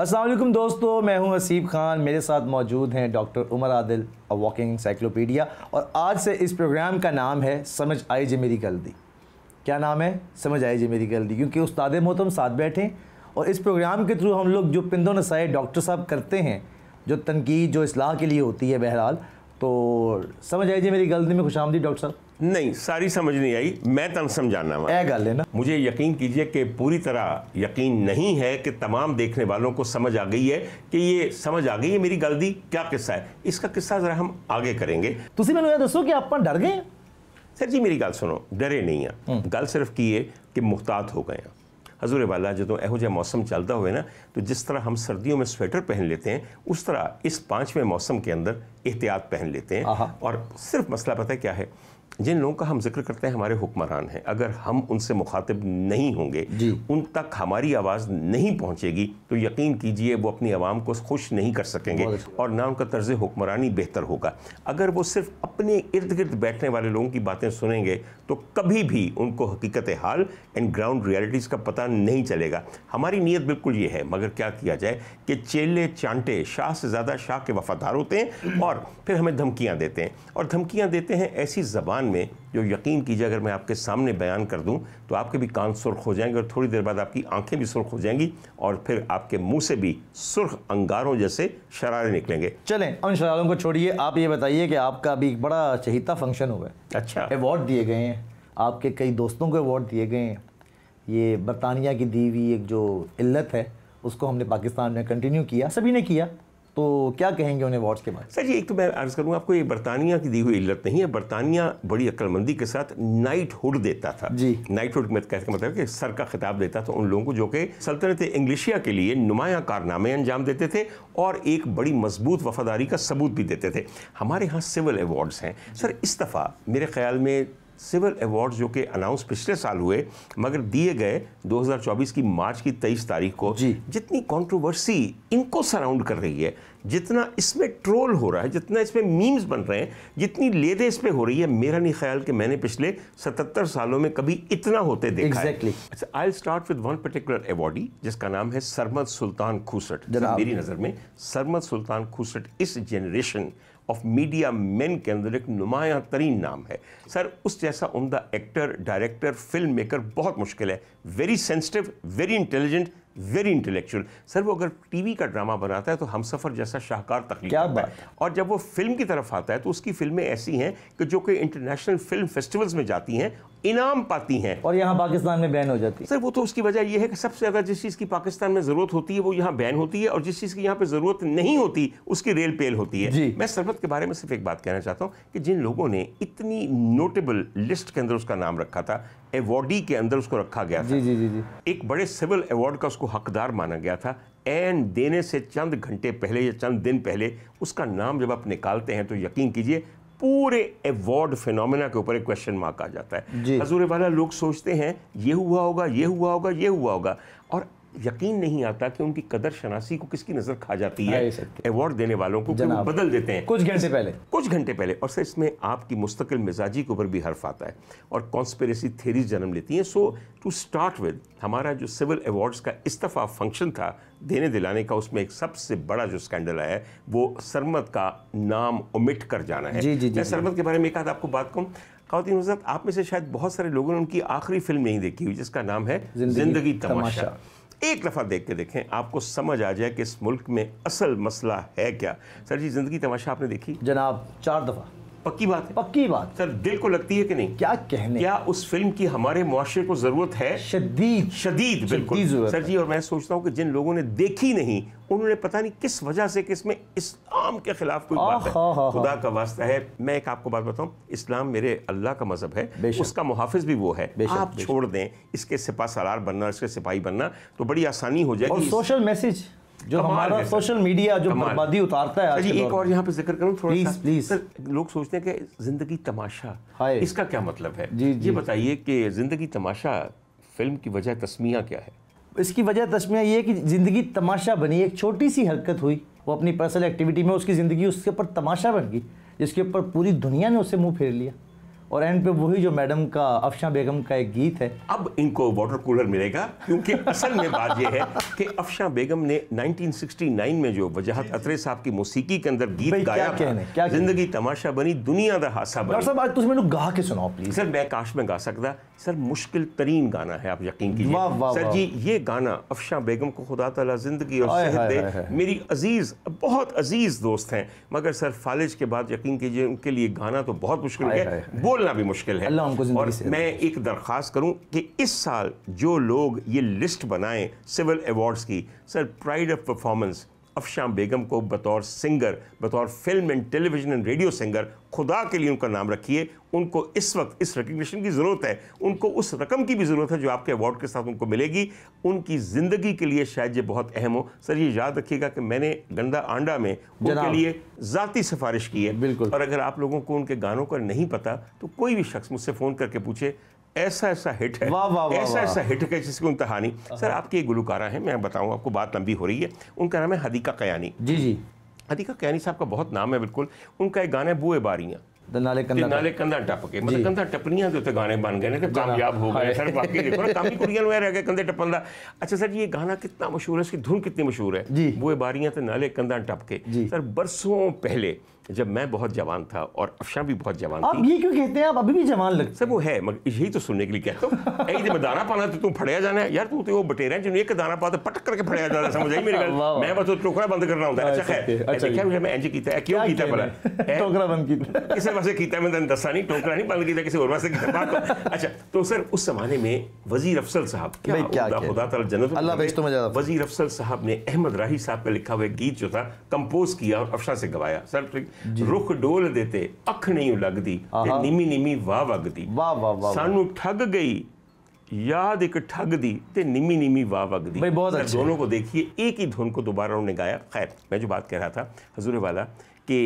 असलम दोस्तों मैं हूं असीब खान मेरे साथ मौजूद हैं doctor Umar Adil a walking encyclopaedia और आज से इस प्रोग्राम का नाम है समझ आई जी मेरी गलती क्या नाम है समझ आई जी मेरी गलती क्योंकि उस्ताद मोहतम साथ बैठे और इस प्रोग्राम के थ्रू हम लोग जो पिंदो नसाए डॉक्टर साहब करते हैं जो तनकीद जो असलाह के लिए होती है बहरहाल तो समझ आई जी मेरी गलती में खुश आमदी डॉक्टर साहब नहीं सारी समझ नहीं आई मैं तुम समझाना मैं गल है ना मुझे यकीन कीजिए कि पूरी तरह यकीन नहीं है कि तमाम देखने वालों को समझ आ गई है कि ये समझ आ गई है मेरी गलती क्या किस्सा है इसका किस्सा जरा हम आगे करेंगे तुम मैं दसो कि आप डर गए सर जी मेरी गल सुनो डरे नहीं आ हम्म। गल सिर्फ की है कि मुख्तात हो गए हजूर वाला जो तो यहो मौसम चलता हुए ना तो जिस तरह हम सर्दियों में स्वेटर पहन लेते हैं उस तरह इस पांचवें मौसम के अंदर एहतियात पहन लेते हैं और सिर्फ मसला पता है क्या है जिन लोगों का हम जिक्र करते हैं हमारे हुक्मरान हैं अगर हम उनसे मुखातिब नहीं होंगे उन तक हमारी आवाज़ नहीं पहुंचेगी तो यकीन कीजिए वो अपनी आवाम को खुश नहीं कर सकेंगे और ना उनका तर्ज हुक्मरानी बेहतर होगा अगर वो सिर्फ अपने इर्द गिर्द बैठने वाले लोगों की बातें सुनेंगे तो कभी भी उनको हकीकत हाल एंड ग्राउंड रियलिटीज़ का पता नहीं चलेगा हमारी नीयत बिल्कुल ये है मगर क्या किया जाए कि चेले चांटे शाह से ज़्यादा शाह के वफादार होते हैं और फिर हमें धमकियाँ देते हैं और धमकियाँ देते हैं ऐसी ज़बान बयान में जो यकीन कीजिए अगर मैं आपके सामने बयान कर दूं तो आपके भी कान सुर्ख हो जाएंगे और थोड़ी देर बाद आपकी आंखें भी सुर्ख हो जाएंगी और फिर आपके मुंह से भी सुर्ख अंगारों जैसे शरारे निकलेंगे चलें उन शरारों को छोड़िए आप ये बताइए कि आपका अभी एक बड़ा चहिता फंक्शन हुआ है अच्छा अवार्ड दिए गए हैं आपके कई दोस्तों को अवार्ड दिए गए हैं ये बरतानिया की दी एक जो इल्लत है उसको हमने पाकिस्तान में कंटिन्यू किया सभी ने किया तो क्या कहेंगे उन्हें वार्ड्स के बाद सर जी एक तो मैं अर्ज़ करूँगा आपको ये बरतानिया की दी हुई इल्लत नहीं है बरतानिया बड़ी अक्लमंदी के साथ नाइट हुड देता था जी नाइट हुड कहते मतलब कि सर का खिताब देता था उन लोगों को जो कि सल्तनत इंग्लिशिया के लिए नुमाया कारनामे अंजाम देते थे और एक बड़ी मजबूत वफादारी का सबूत भी देते थे हमारे यहाँ सिविल अवार्ड्स हैं सर इस दफ़ा मेरे ख्याल में सिविल अवार्ड जो कि अनाउंस पिछले साल हुए मगर दिए गए 2024 की मार्च की 23 तारीख को जितनी कंट्रोवर्सी इनको सराउंड कर रही है जितना इसमें ट्रोल हो रहा है जितना इसमें मीम्स बन रहे हैं जितनी लेदे इस पर हो रही है मेरा नहीं ख्याल कि मैंने पिछले 77 सालों में कभी इतना होते देखा exactly. है I start with one particular awardee जिसका नाम है सरमद सुल्तान खूसट मेरी नज़र में सरमद सुल्तान खूसट इस जनरेशन ऑफ मीडिया मैन के अंदर एक नुमाया तरीन नाम है सर उस जैसा उमदा एक्टर डायरेक्टर फिल्म मेकर बहुत मुश्किल है very sensitive very intelligent very intellectual sir वो अगर टीवी का ड्रामा बनाता है तो हम सफ़र जैसा शाहकार तकलीफ क्या बात और जब वो फिल्म की तरफ आता है तो उसकी फिल्में ऐसी हैं कि जो कि इंटरनेशनल फिल्म फेस्टिवल्स में जाती हैं इनाम पाती हैं और यहाँ पाकिस्तान में बैन हो जाती है सर वो तो उसकी वजह यह है कि सबसे ज़्यादा जिस चीज़ की पाकिस्तान में ज़रूरत होती है वो यहाँ बैन होती है और जिस चीज़ की यहाँ पर ज़रूरत नहीं होती उसकी रेल पेल होती है मैं सरबत के बारे में सिर्फ एक बात कहना चाहता हूँ कि जिन लोगों ने इतनी नोटेबल लिस्ट के अंदर उसका नाम रखा था एवॉर्डी के अंदर उसको रखा गया था जी जी जी एक बड़े सिविल अवार्ड का उसको हकदार माना गया था एन देने से चंद घंटे पहले या चंद दिन पहले उसका नाम जब आप निकालते हैं तो यकीन कीजिए पूरे एवॉर्ड फिनोमिना के ऊपर एक क्वेश्चन मार्क आ जाता है हजूर वाला लोग सोचते हैं ये हुआ होगा ये हुआ होगा ये हुआ होगा और यकीन नहीं आता कि उनकी कदर शनासी को किसकी नज़र खा जाती है अवार्ड देने वालों को बदल देते हैं कुछ घंटे पहले कुछ घंटे पहले और सर इसमें आपकी मुस्तकिल मिजाजी के ऊपर भी हर्फ आता है और कॉन्स्पेरेसी थेरीज जन्म लेती हैं सो टू स्टार्ट विद हमारा जो सिविल अवार्ड्स का इस्तीफा फंक्शन था देने दिलाने का उसमें एक सबसे बड़ा जो स्कैंडल आया वो सरमत का नाम उमिट कर जाना है जी जी जी मैं सरमत के बारे में एक आध आपको बात कहूँ खातिन आप में से शायद बहुत सारे लोगों ने उनकी आखिरी फिल्म नहीं देखी हुई जिसका नाम है जिंदगी तमाशा एक दफ़ा देख के देखें आपको समझ आ जाए कि इस मुल्क में असल मसला है क्या सर जी ज़िंदगी तमाशा आपने देखी जनाब चार दफ़ा पक्की बात है पक्की बात सर दिल को लगती है कि नहीं क्या कहने क्या उस फिल्म की हमारे मुआरे को जरूरत है शदीद शदीद बिल्कुल सर जी और मैं सोचता हूँ कि जिन लोगों ने देखी नहीं उन्होंने पता नहीं किस वजह से किस में इस्लाम के खिलाफ कोई बात है खुदा का वास्ता है मैं एक आपको बात बताऊं इस्लाम मेरे अल्लाह का मजहब है उसका मुहाफिज भी वो है आप छोड़ दें इसके सिपा सरार बनना इसके सिपाही बनना तो बड़ी आसानी हो जाएगी सोशल मैसेज जो हमारा सोशल मीडिया जो बर्बादी उतारता है एक और यहाँ पे जिक्र करूँ थोड़ा प्लीज, सा प्लीज सर लोग सोचते हैं कि जिंदगी तमाशा इसका क्या मतलब है जी, जी। ये बताइए कि जिंदगी तमाशा फिल्म की वजह तस्मिया क्या है इसकी वजह तस्मिया ये कि ज़िंदगी तमाशा बनी एक छोटी सी हरकत हुई वो अपनी पर्सनल एक्टिविटी में उसकी ज़िंदगी उसके ऊपर तमाशा बन गई जिसके ऊपर पूरी दुनिया ने उसे मुंह फेर लिया और एंड पे वही जो मैडम का अफशा बेगम का एक गीत है अब इनको वाटर कूलर मिलेगा क्योंकि असल में बात यह है कि अफशा बेगम ने 1969 में जो वजाहत अतरे साहब की मौसीकी के अंदर गीत गाया क्या जिंदगी तमाशा बनी दुनिया का हादसा बना साहब आज तुम मैंने गा के सुनाओ प्लीज सर मैं काश में गा सकता सर मुश्किल तरीन गाना है आप यकीन कीजिए सर जी ये गाना अफशा बेगम को खुदा तला जिंदगी और सेहत दे मेरी अजीज बहुत अजीज दोस्त हैं मगर सर फालिज के बाद यकीन कीजिए उनके लिए गाना तो बहुत मुश्किल है बोल निकलना भी मुश्किल है अल्लाह उनको और मैं एक दरख्वास्त करूं कि इस साल जो लोग ये लिस्ट बनाएं सिविल अवार्ड्स की sir pride of performance Afshan Begum को बतौर सिंगर बतौर film and television and radio singer खुदा के लिए उनका नाम रखिए उनको इस वक्त इस रिकग्निशन की ज़रूरत है उनको उस रकम की भी ज़रूरत है जो आपके अवार्ड के साथ उनको मिलेगी उनकी ज़िंदगी के लिए शायद ये बहुत अहम हो सर ये याद रखिएगा कि मैंने गंदा आंडा में उनके लिए ज़ाती सिफारिश की है बिल्कुल और अगर आप लोगों को उनके गानों का नहीं पता तो कोई भी शख्स मुझसे फ़ोन करके पूछे ऐसा ऐसा हिट है वाह वाह ऐसा ऐसा हिट है जिसकी इंतहा नहीं सर आपकी एक गुलकारा है मैं बताऊँ आपको बात लंबी हो रही है उनका नाम है हदीका कयानी जी जी हदीका कयानी साहब का बहुत नाम है बिल्कुल उनका एक गाना है बुए बारियाँ नाले कंधा टपके मतलब कंधा टपनियां जो गाने बन गए ना कामयाब हो गए हाँ। सर बाकी देखो ना कामी कुड़ियां में रह गए कंधे टपन दा अच्छा सर ये गाना कितना मशहूर है इसकी धुन कितनी मशहूर है बुए बारियां ते नाले कंधा टपके सर बरसों पहले जब मैं बहुत जवान था और अफशा भी बहुत जवान आप थी। ये क्यों कहते हैं आप अभी भी जवान लगते सर वो है मगर यही तो सुनने के लिए कहता हूँ यही दाना पाना तो तू फड़िया जाना है यार तू तो वो बटेरा जिन्हें एक दाना पाता पटक करके फड़िया जाना समझ आई मेरे घर मैं बस टोकरा बंद करना होता है अच्छा, अच्छा खैर अच्छा, मैं एंजी कीता क्यों किया भला टोकरा बंद किया किसे वास्ते कीता मैं तेन तो दसा नहीं टोकरा नहीं बंद किया किसी और वास्ते तो- अच्छा तो सर उस जमाने में वजीर अफसल साहब क्या खुदा तआला जन्नत अल्लाह बेश तो मजा वजीर अफसल साहब ने अहमद राही साहब का लिखा हुआ गीत जो था कंपोज किया और अफशा से गवाया सर ठीक तो रुख डोल देते अख नहीं लगती नीमी नीमी वाह वगदी वाह वाह वाह सानू ठग गई याद एक ठग दी ते निमी निमी वाह वग दी भाई बहुत अच्छा दोनों को देखिए एक ही धुन को दोबारा उन्होंने गाया खैर मैं जो बात कह रहा था हजूर वाला कि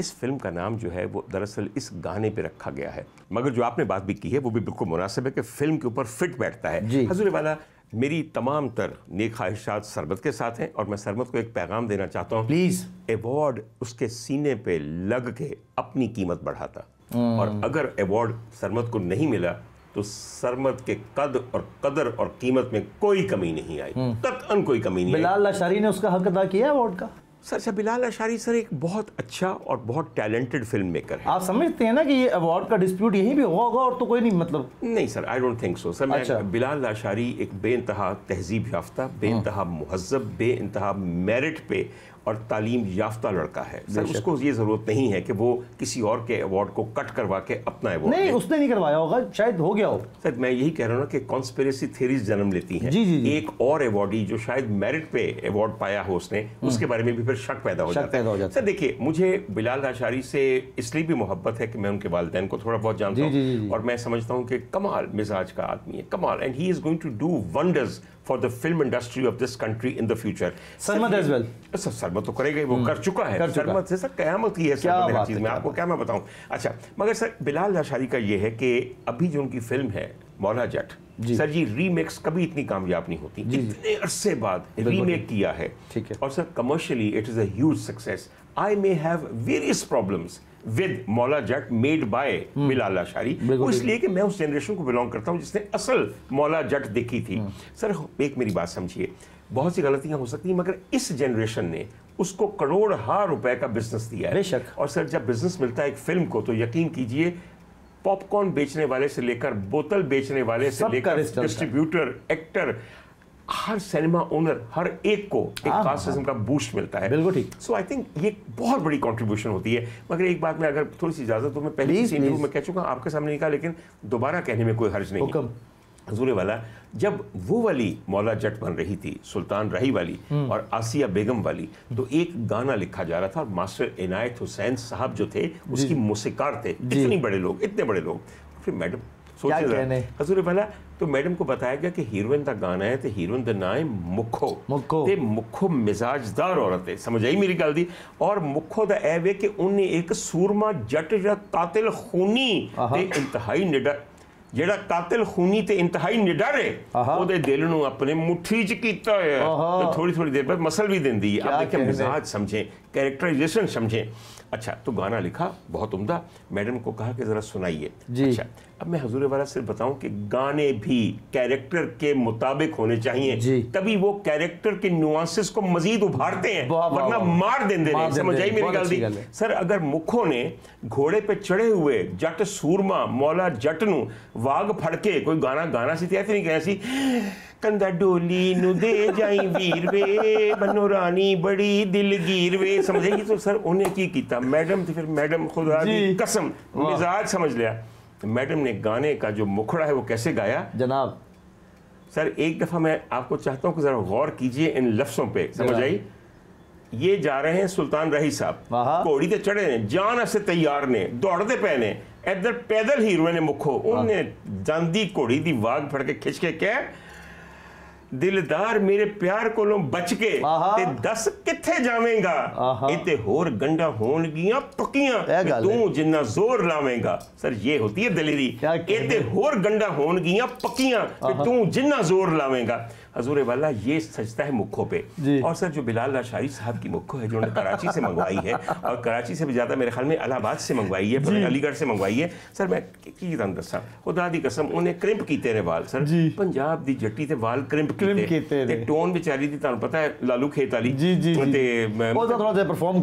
इस फिल्म का नाम जो है वो दरअसल इस गाने पे रखा गया है मगर जो आपने बात भी की है वो भी बिल्कुल मुनासिब है कि फिल्म के ऊपर फिट बैठता है हजूर वाला मेरी तमाम तर नेक ख्वाहिशात सरबत के साथ हैं और मैं सरबत को एक पैगाम देना चाहता हूँ प्लीज़ एवॉर्ड उसके सीने पे लग के अपनी कीमत बढ़ाता hmm. और अगर एवॉर्ड सरमत को नहीं मिला तो सरमत के कद और कदर और कीमत में कोई कमी नहीं आई hmm. तत्न कोई कमी नहीं बिलाल लाशारी ने उसका हक अदा किया अवार्ड का सर बिलाल अशारी सर एक बहुत अच्छा और बहुत टैलेंटेड फिल्म मेकर है आप समझते हैं ना कि ये अवार्ड का डिस्प्यूट यहीं भी होगा और तो कोई नहीं मतलब नहीं sir I don't think so sir मैं अच्छा। बिलाल अशारी एक बेतहा तहजीब याफ्ता बेतहा महजब इंतहा मेरिट पे और तालीम याफ्ता लड़का है सर उसको ये ज़रूरत नहीं है कि वो किसी और के अवार्ड को कट करवा के अपना अवार्ड नहीं उसने नहीं करवाया होगा शायद हो गया हो सर मैं यही कह रहा हूँ कि कॉन्स्पेरेसी थेरीज जन्म लेती हैं जी, जी जी एक और अवार्डी जो शायद मेरिट पे अवार्ड पाया हो उसने हम्म। उसके बारे में भी फिर शक पैदा हो जाता है जाता सर देखिए मुझे बिलाल आशारी से इसलिए भी मोहब्बत है कि मैं उनके वालदेन को थोड़ा बहुत जानता हूँ और मैं समझता हूँ कि कमाल मिजाज का आदमी है कमाल and he is going to do wonders for the film industry of this country in the future Sarmad as well sir Sarmad तो करेगा ही वो हम्म। कर चुका है सरमद से सर कयामत ही है सरमद चीज़ में आपको क्या मैं बताऊं अच्छा मगर सर बिलाल लाशारी का ये है कि अभी जो उनकी फिल्म है मौला जट सर जी रीमेक्स कभी इतनी कामयाब नहीं होती इतने अरसे बाद रीमेक किया है ठीक है और sir commercially it is a success I may have various problems with Maula Jatt made by बिलाला शारी वो इसलिए कि मैं उस जनरेशन को बिलोंग करता हूँ जिसने असल मौला जट देखी थी हम्म। सर एक मेरी बात समझिए बहुत सी गलतियाँ हो सकती हैं मगर इस जनरेशन ने उसको करोड़ हार रुपए का बिजनेस दिया है और सर जब बिजनेस मिलता है एक फिल्म को तो यकीन कीजिए पॉपकॉर्न बेचने वाले से लेकर बोतल बेचने वाले से लेकर डिस्ट्रीब्यूटर एक्टर हर सिनेमा ओनर हर एक को एक खास हाँ, किस्म हाँ। का बूस्ट मिलता है बिल्कुल ठीक सो आई थिंक ये बहुत बड़ी कंट्रीब्यूशन होती है मगर एक बात में अगर थोड़ी सी इजाजत तो मैं पहले इस इंटरव्यू में कह चुका आपके सामने नहीं कहा लेकिन दोबारा कहने में कोई हर्ज नहीं हजूरे वाला जब वो वाली मौला जट बन रही थी सुल्तान रही वाली हम्म। और आसिया बेगम वाली तो एक गाना लिखा जा रहा था और मास्टर इनायत हुसैन साहब जो थे उसकी मुसिकार थे इतने बड़े लोग इतने बड़े लोग फिर मैडम सोचे हजूर भला तो मैडम को बताया गया कि हीरोइन का गाना है तो हीरोइन का ना है मुखो मुखो ते मुखो मिजाजदार औरत है समझ आई मेरी गल दी और मुखो दा ऐ वे कि उन्हें एक सूरमा जट या कातिल खूनी ते इंतहाई निडर जेड़ा कातिल खूनी ते इंतहाई निडर है ओदे दिल नु अपने ਮੁੱਠੀ च कीता है तो थोड़ी थोड़ी देर बाद मसल भी ਦਿੰਦੀ है आप ਦੇਖੇ मिजाज समझे कैरेक्टराइजेशन समझे अच्छा तो गाना लिखा बहुत उम्दा मैडम को कहा कि ज़रा सुनाइए अच्छा अब मैं हजूर वाला सिर्फ बताऊं कि गाने भी कैरेक्टर के मुताबिक होने चाहिए तभी वो कैरेक्टर के न्यूआंसेस को मजीद उभारते हैं वरना मार देंगे दे समझ मेरी गलती सर अगर मुखो ने घोड़े पे चढ़े हुए जट सूरमा मौला जट नु फड़के कोई गाना गाना सी ऐसी नहीं कहना सी कंधा डोली नु दे जाई वीर वे बनो रानी बड़ी दिलगीर वे समझेगी तो सर उन्हें की किया मैडम तो फिर मैडम खुदा की कसम मिजाज समझ लिया मैडम ने गाने का जो मुखड़ा है वो कैसे गाया जनाब सर एक दफ़ा मैं आपको चाहता हूँ कि ज़रा गौर कीजिए इन लफ्सों पे समझ आई ये जा रहे हैं सुल्तान रही साहब घोड़ी के चढ़े ने जान से तैयार ने दौड़ते पे ने इधर पैदल हीरोइन ने मुखो उन्हें जानी घोड़ी दी वाग फड़ के खिंच के क्या ਦਿਲਦਾਰ ਮੇਰੇ ਪਿਆਰ ਕੋਲੋਂ ਬਚ ਕੇ ਤੇ ਦੱਸ ਕਿੱਥੇ ਜਾਵੇਂਗਾ ਇਤੇ ਹੋਰ ਗੰਡਾ ਹੋਣਗੀਆਂ ਪੱਕੀਆਂ ਤੂੰ ਜਿੰਨਾ ਜ਼ੋਰ ਲਾਵੇਂਗਾ ਸਰ ਇਹ ਹੁੰਦੀ ਹੈ ਦਲੇਰੀ ਇਤੇ ਹੋਰ ਗੰਡਾ ਹੋਣਗੀਆਂ ਪੱਕੀਆਂ ਤੂੰ ਜਿੰਨਾ ਜ਼ੋਰ ਲਾਵੇਂਗਾ हजूर वाला ये सजता है मुखों पे और सर जो बिलाल शाही साहब की मुखो है जो उन्होंने कराची से मंगवाई है और कराची से भी ज़्यादा मेरे ख्याल में इलाहाबाद से मंगवाई है अलीगढ़ से मंगवाई है सर मैं की ਤੁਹਾਨੂੰ ਦੱਸਾਂ ਖੁਦਾ ਦੀ ਕਸਮ ਉਹਨੇ ਕ੍ਰਿੰਪ ਕੀਤੇ ਨੇ ਵਾਲ ਸਰ ਪੰਜਾਬ ਦੀ ਜੱਟੀ ਤੇ ਵਾਲ ਕ੍ਰਿੰਪ ਕੀਤੇ ਤੇ ਟੋਨ ਵਿਚਾਰੀ ਦੀ ਤੁਹਾਨੂੰ ਪਤਾ ਹੈ ਲਾਲੂ ਖੇਤ ਵਾਲੀ ਤੇ ਉਹ ਥੋੜਾ परफॉर्म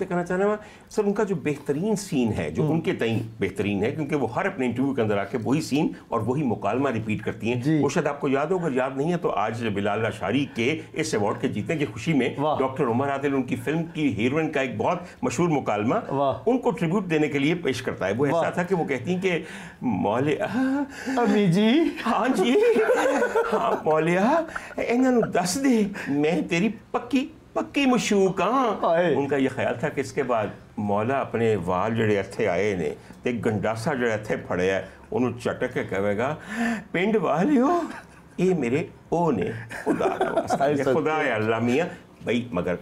तो करना चाहना मैं सर उनका जो बेहतरीन सीन है जो हम्म। उनके तई बेहतरीन है क्योंकि वो हर अपने इंटरव्यू के अंदर आके वही सीन और वही मुकालमा रिपीट करती हैं वो शायद आपको याद हो अगर याद नहीं नहीं है तो आज बिलाल अशारी के इस अवार्ड के जीतने की खुशी में डॉक्टर उमर आदिल उनकी फिल्म की हीरोइन का एक बहुत मशहूर मुकालमा उनको ट्रिब्यूट देने के लिए पेश करता है वो ऐसा था कि वो कहती हैं कि मौलिया जी हाँ जी हाँ मौलिया इन्होंने दस दे मैं तेरी पक्की पक्की मशूक हाँ उनका यह ख्याल था कि इसके बाद मौला अपने वाल जोड़े इतने आए ने ते गंडासा जोड़ा इतने फड़े है उन्होंने चटक के कहेगा पिंड वाले हो ये मेरे ओ ने खुदा खुदा अल्लाह मियाँ भाई मगर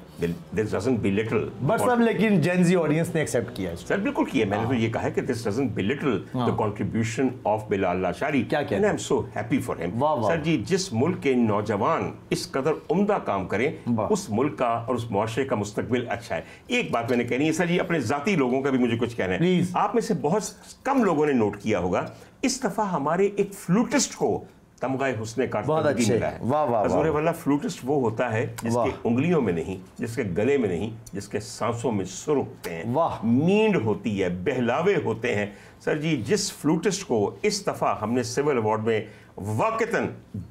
this be little but sir लेकिन जेनजी ऑडियंस ने एक्सेप्ट किया है सर बिल्कुल किया मैंने हाँ। तो ये कहा है कि this be little the contribution of Bilal Lashari क्या क्या I am so happy for him sir ji जिस मुल्क के नौजवान इस कदर उम्दा काम करें उस मुल्क का और उस मुआशरे का मुस्तकबिल अच्छा है एक बात मैंने कहनी है सर जी अपने जाति लोगों का भी मुझे कुछ कहना है आप में से बहुत कम लोगों ने नोट किया होगा इस दफ़ा हमारे एक फ्लूटिस्ट को तमगा हुसन कार बहुत अच्छे मिला है वाह वाह हजूर वल्ला फ्लूटिस्ट वो होता है जिसके उंगलियों में नहीं जिसके गले में नहीं जिसके सांसों में सुर उठते हैं वाह नींद होती है बहलावे होते हैं सर जी जिस फ्लूटिस्ट को इस दफ़ा हमने सिविल अवार्ड में वाकता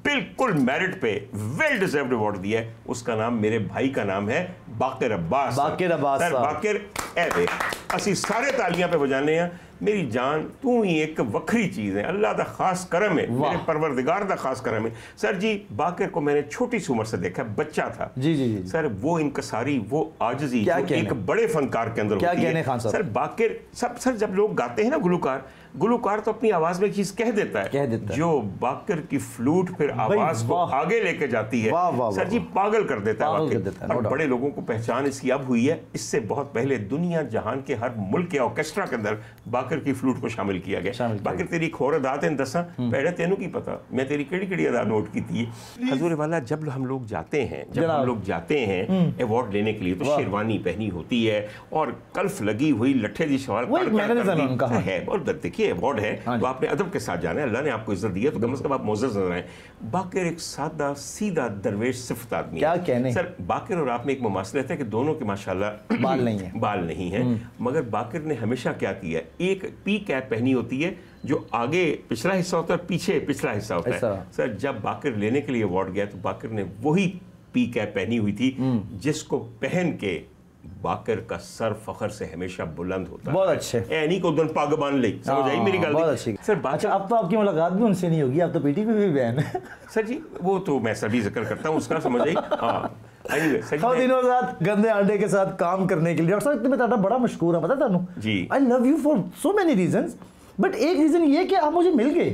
बिल्कुल मेरिट पे वेल डिजर्व अवार्ड दिया है उसका नाम मेरे भाई का नाम है बाकिर अब्बास बाकिर अब्बास सर बाकिर असि सारे तालियां पे बजाने हैं मेरी जान तू ही एक वक्री चीज़ है अल्लाह का खास करम है मेरे परवरदिगार का खास करम है सर जी बाकर को मैंने छोटी सी उम्र से देखा बच्चा था जी जी जी सर वो इनकसारी वो आजजी क्या एक बड़े फनकार के अंदर क्या होती है खान सर बाकर सब सर जब लोग गाते हैं ना गुलकार गुलकार तो अपनी आवाज में चीज कह देता है कह देता है जो बाकर की फ्लूट फिर आवाज को आगे लेके जाती है वाह वाह सर जी पागल कर देता है कर देता और बड़े लोगों को पहचान इसकी अब हुई है इससे बहुत पहले दुनिया जहान के हर मुल्क के ऑर्केस्ट्रा के अंदर ਬਾਕਰ ਕੀ ਫਲੂਟ ਕੋ ਸ਼ਾਮਿਲ ਕੀਤਾ ਗਿਆ ਬਾਕਰ ਤੇਰੀ ਖੋਰ अदा तेन दसा ਪੈੜਾ ਤੈਨੂੰ की पता मैं तेरी केड़ी केड़ी अदा नोट की थी हजूर वाला जब हम लोग जाते हैं जब हम लोग जाते हैं अवार्ड हम्म। लेने के लिए तो शेरवानी पहनी होती है और कल्फ लगी हुई लट्ठे जी सवाल है और देखिए अवार्ड है हाँ तो आपने अदब के साथ जाना है अल्लाह ने आपको इज्जत दी है तो कम अज कम आप मोजर नजर आए बाकर एक सादा सीधा दरवेश सिफत आदमी क्या कहने सर बाकर और आप में एक मुमासलत है कि दोनों के माशाल्लाह बाल नहीं है बाल नहीं है हम्म। मगर बाकर ने हमेशा क्या किया एक एक पी कैप पहनी होती है जो आगे पिछला हिस्सा होता है और पीछे पिछला हिस्सा होता है सर जब बाकर लेने के लिए अवार्ड गया तो बाकर ने वही पी कैप पहनी हुई थी हम्म। जिसको पहन के बाकर का सर फखर से हमेशा बुलंद होता बहुत अच्छे एनी को उधर पागबान ली समझ आई हाँ, मेरी गलती बहुत अच्छी सर बात अच्छा, अब तो आपकी मुलाकात भी उनसे नहीं होगी आप तो पीटी पीटीपी भी बहन है सर जी वो तो मैं सभी जिक्र करता हूँ उसका समझ आई हाँ गंदे आंडे के साथ काम करने के लिए डॉक्टर साहब मैं ਤੁਹਾਡਾ ਬੜਾ ਮਸ਼ਕੂਰ ਹਾਂ ਪਤਾ ਤੁਹਾਨੂੰ I love you for so many reasons but एक रीजन ये मुझे मिल गए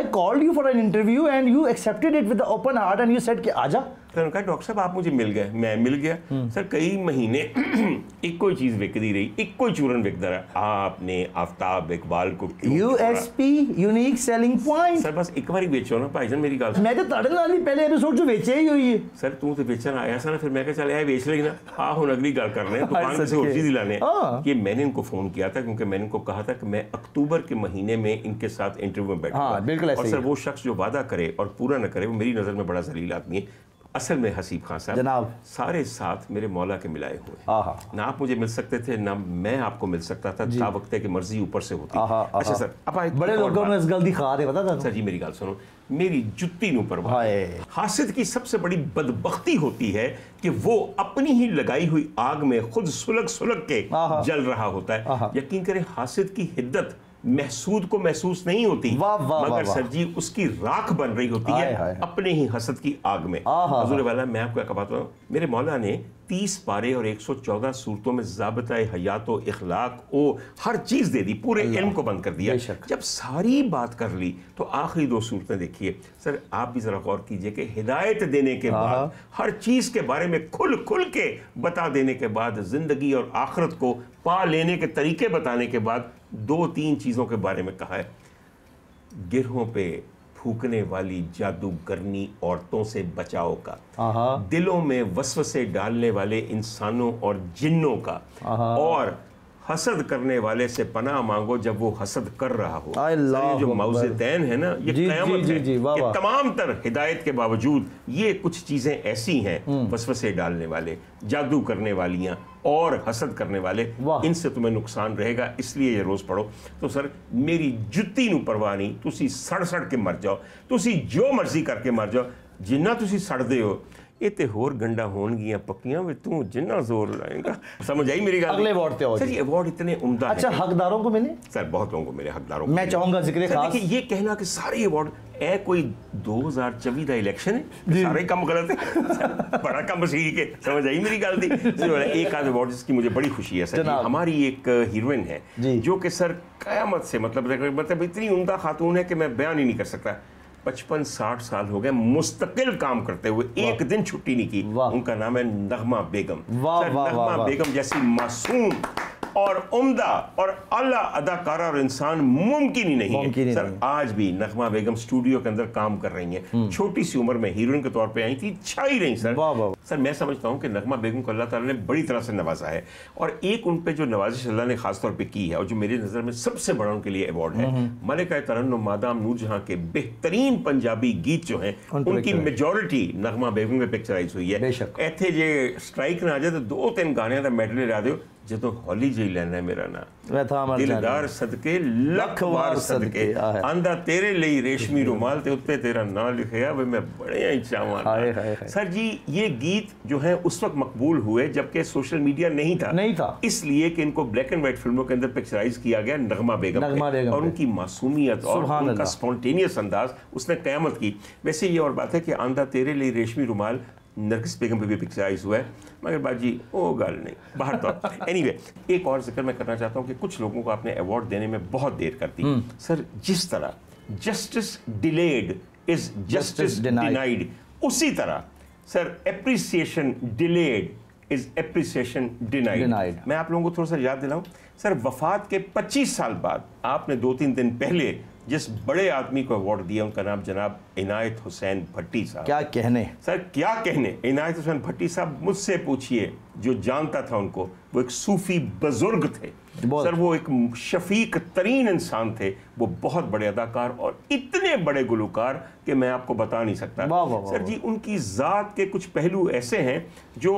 I you for an interview and you accepted it with open heart and you के आ जा फिर तो उन्होंने कहा डॉक्टर साहब आप मुझे मिल गए मैं मिल गया हम्म। सर कई महीने एक कोई चीज़ बिकती रही एक कोई चूरन बिकता रहा आपने आफ्ताब इकबाल को USP unique selling point sir बस एक बार ही बेचो ना भाई साहब मेरी गल मैं तो ਤੁਹਾਡੇ ਨਾਲ ਹੀ ਪਹਿਲੇ ਐਪੀਸੋਡ ਚ ਵੇਚਿਆ ਹੀ ਹੋਈ ਹੈ ਸਰ ਤੂੰ ਤੇ ਵੇਚਣ आया सर फिर मैं ਮੈਂ ਕਿਹਾ ਚੱਲ ਇਹ ਵੇਚ ਲਈ ਨਾ ਆ ਹੁਣ ਅਗਲੀ ਗੱਲ ਕਰਨੇ दुकान से और चीज़ लाने कि मैंने इनको फ़ोन किया था क्योंकि मैंने इनको कहा था कि मैं अक्टूबर के महीने में इनके साथ इंटरव्यू में बैठा हाँ, बिल्कुल और सर वो शख्स जो वादा करे और पूरा ना करे वो मेरी नज़र में बड़ा जलील आदमी है असल में हसीब खान साहब जनाब सारे साथ मेरे मौला के मिलाए हुए ना आप मुझे मिल सकते थे ना मैं आपको मिल सकता था ता वक्त की मर्जी ऊपर से होती आहा, अच्छा आहा। अच्छा सर अब आए बड़े लोगों ने इस गलती खा रहे पता था सर जी मेरी गल सुनो मेरी जुत्ती नु परवाह हासिद की सबसे बड़ी बदबख्ती होती है कि वो अपनी ही लगाई हुई आग में खुद सुलग सुलग के जल रहा होता है यकीन करें हासिद की हिद्दत महसूद को महसूस नहीं होती वा, वा, मगर वा, सर जी उसकी राख बन रही होती है आए, अपने ही हसद की आग में हजूर वाला मैं आपको क्या मेरे मौला ने तीस पारे और एक सौ चौदह सूरतों में जबता हयात इखलाक ओ हर चीज़ दे दी पूरे इलम को बंद कर दिया जब सारी बात कर ली तो आखिरी दो सूरतें देखिए सर आप भी ज़रा गौर कीजिए कि हिदायत देने के बाद हर चीज़ के बारे में खुल खुल के बता देने के बाद ज़िंदगी और आखरत को पा लेने के तरीके बताने के बाद दो तीन चीज़ों के बारे में कहा है गिरहों पे फूकने वाली जादूगरनी औरतों से बचाव का दिलों में से डालने वाले इंसानों और जिन्नों का और हसद करने वाले से पना मांगो जब वो हसद कर रहा हो ये जो तैन है ना ये कयामत जी, है जी, तमाम तर हिदायत के बावजूद ये कुछ चीज़ें ऐसी हैं हम्म। वसवसे डालने वाले जादू करने वालियाँ और हसद करने वाले इनसे तुम्हें नुकसान रहेगा इसलिए ये रोज़ पढ़ो तो सर मेरी जुत्ती ਨੂੰ नहीं तुम सड़ सड़ के मर जाओ तुम जो मर्जी करके मर जाओ जिन्ना ਜਿੰਨਾ ਤੁਸੀਂ ਸੜਦੇ ये ਤੇ ਹੋਰ ਗੰਡਾ ਹੋਣਗੀਆਂ ਪੱਕੀਆਂ तू जिन्ना जोर लाएगा समझ आई मेरी ਮੇਰੀ अगले अवार्ड पे सर ये अवार्ड इतने उमदा अच्छा हकदारों को मिले सर बहुत लोगों को मेरे हकदारों को मैं चाहूंगा जिक्र देखिए ये कहना कि सारे अवार्ड ए कोई दो हजार चौबी का इलेक्शन है सारे कम गलत है बड़ा कम ਸਮਝ ਆਈ समझ आई मेरी गलती एक आध अवार्ड जिसकी मुझे बड़ी खुशी है सर हमारी एक हीरोइन है जो कि सर कयामत से मतलब मतलब इतनी उमदा खातून है कि मैं बयान ही नहीं कर सकता पचपन साठ साल हो गए मुस्तकिल काम करते हुए एक दिन छुट्टी नहीं की उनका नाम है नगमा बेगम वाह वाह नगमा बेगम जैसी मासूम और उम्दा और अला अदाकारा और इंसान मुमकिन ही नहीं है सर आज भी नगमा बेगम स्टूडियो के अंदर काम कर रही हैं हम्म। छोटी सी उम्र में हीरोइन के तौर पे आई थी छा ही रही सर वाँ वाँ। सर मैं समझता हूँ कि नगमा बेगम को अल्लाह ताला ने बड़ी तरह से नवाजा है और एक उन पर जो नवाजिश अल्लाह ने खासतौर पर की है और जो मेरी नज़र में सबसे बड़ा उनके लिए अवार्ड है हम्म, हम्म। मलिका तरन मादाम नूर जहाँ के बेहतरीन पंजाबी गीत जो हैं उनकी मेजोरिटी नगमा बेगम में पिक्चराइज हुई है इतने जे स्ट्राइक ना आ जाए तो दो तीन गाने का मेडल ला दो जो ਹੌਲੀ ਜਿਹੀ ਲੈਣਾ ਮੇਰਾ ਨਾਂ ਮੈਂ ਤਾਂ ਮਰ ਜਾਣਾ ਦਿਲਦਾਰ ਸਦਕੇ ਲੱਖ ਵਾਰ ਸਦਕੇ ਆਂਦਾ ਤੇਰੇ ਲਈ ਰੇਸ਼ਮੀ रुमाल ਤੇ ਉੱਤੇ ਤੇਰਾ ਨਾਂ ਲਿਖਿਆ ਵੇ ਮੈਂ ਬੜੇ ਹੀ ਚਾਹਾਂ सर जी ये गीत जो है उस वक्त मकबूल हुए जबकि सोशल मीडिया नहीं था नहीं था इसलिए कि इनको ब्लैक एंड व्हाइट फिल्मों के अंदर पिक्चराइज किया गया नगमा बेगम, नगमा बेगम और उनकी मासूमियत और उनका स्पॉन्टेनियस अंदाज उसने कयामत की वैसे ये और बात है कि आंदा तेरे लिए रेशमी रुमाल नरगिस बेगम पे भी पिक्चराइज हुआ है मगर बाजी ओ गल नहीं बाहर तो एनी वे एक और जिक्र मैं करना चाहता हूँ कि कुछ लोगों को आपने अवार्ड देने में बहुत देर कर दी हम्म। सर जिस तरह justice delayed is justice denied उसी तरह sir appreciation delayed is appreciation denied मैं आप लोगों को थोड़ा सा याद दिलाऊं सर वफात के 25 साल बाद आपने दो तीन दिन पहले जिस बड़े आदमी को अवार्ड दिया उनका नाम जनाब इनायत हुसैन भट्टी साहब क्या कहने सर क्या कहने इनायत हुसैन भट्टी साहब मुझसे पूछिए जो जानता था उनको वो एक सूफी बुजुर्ग थे सर वो एक शफीक तरीन इंसान थे वो बहुत बड़े अदाकार और इतने बड़े गुलकार कि मैं आपको बता नहीं सकता वाँ वाँ वाँ सर जी उनकी ज़ात के कुछ पहलू ऐसे हैं जो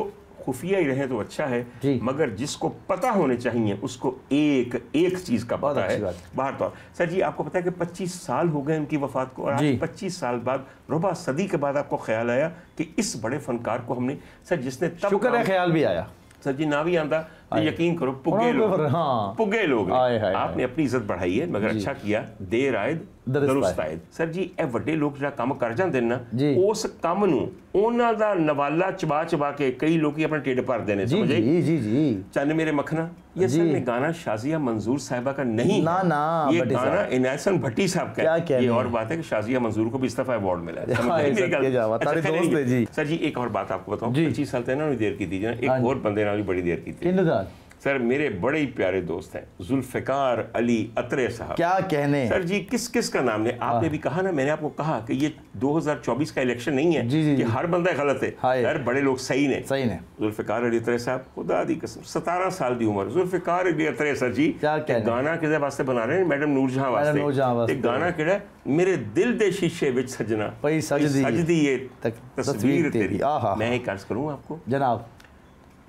खुफिया ही रहे तो अच्छा है मगर जिसको पता होने चाहिए उसको एक एक चीज का पता है बाहर तौर तो। सर जी आपको पता है कि 25 साल हो गए उनकी वफात को और आज 25 साल बाद रुबा सदी के बाद आपको ख्याल आया कि इस बड़े फनकार को हमने सर जिसने तब शुक्र है ख्याल भी आया सर जी ना भी आंदा तो यकीन करो पुगे हाँ, लोग हाँ। पुगे लोग आपने अपनी इज्जत बढ़ाई है मगर अच्छा किया देर आयद ਦਰਸਤਾ ਸਰ ਜੀ ਇਹ ਵੱਡੇ ਲੋਕ ਜਿਹੜਾ ਕੰਮ ਕਰ ਜਾਂਦੇ ਨੇ ਨਾ ਉਸ ਕੰਮ ਨੂੰ ਉਹਨਾਂ ਦਾ ਨਵਾਲਾ ਚਬਾ ਚਬਾ ਕੇ ਕਈ ਲੋਕੀ ਆਪਣੇ ਢਿੱਡ ਭਰਦੇ ਨੇ ਸਮਝੇ ਜੀ ਜੀ ਜੀ ਚੰਨ ਮੇਰੇ ਮਖਣਾ ਇਹ ਸਰ ਨੇ ਗਾਣਾ ਸ਼ਾਜ਼ੀਆ ਮਨਜ਼ੂਰ ਸਾਹਿਬਾ ਦਾ ਨਹੀਂ ਨਾ ਨਾ ਇਹ ਗਾਣਾ ਇਨੈਸਨ ਭੱਟੀ ਸਾਹਿਬ ਦਾ ਹੈ ਇਹ ਹੋਰ ਬਾਤ ਹੈ ਕਿ ਸ਼ਾਜ਼ੀਆ ਮਨਜ਼ੂਰ ਕੋ ਵੀ ਇਸ ਇਸਤਫਾ ਅਵਾਰਡ ਮਿਲਿਆ ਹੈ ਸਮਝੇ ਕੇ ਜਾਵਾ ਤੁਹਾਡੇ ਦੋਸਤ ਦੇ ਜੀ ਸਰ ਜੀ ਇੱਕ ਹੋਰ ਬਾਤ ਆਪਕੋ ਬਤਾਉਂ 25 ਸਾਲ ਤੇ ਇਹਨਾਂ ਨੂੰ ਦੇਰ ਕੀਤੀ ਜੀ ਇੱਕ ਹੋਰ ਬੰਦੇ ਨਾਲ ਵੀ ਬੜੀ ਦੇਰ ਕੀਤੀ ਕਿੰਨੇ ਦਾ सर मेरे बड़े ही प्यारे दोस्त हैं जुल्फ़िकार अली अतरे साहब क्या कहने सर जी किस किस का नाम ले आपने भी कहा ना मैंने आपको कहा कि ये 2024 का इलेक्शन नहीं है जी जी कि जी। हर बंदा गलत है सर बड़े लोग सही ने सही ने जुल्फ़िकार अली अतरे साहब खुदा दी कसम सतारह साल की उम्र जुल्फ़िकार अली अतरे सर जी गाना कि वास्ते बना रहे हैं मैडम नूरजहाँ वास्ते गाना कि मेरे दिल के शीशे सजना सजदी ये तस्वीर मैं एक अर्ज करूँ आपको जनाब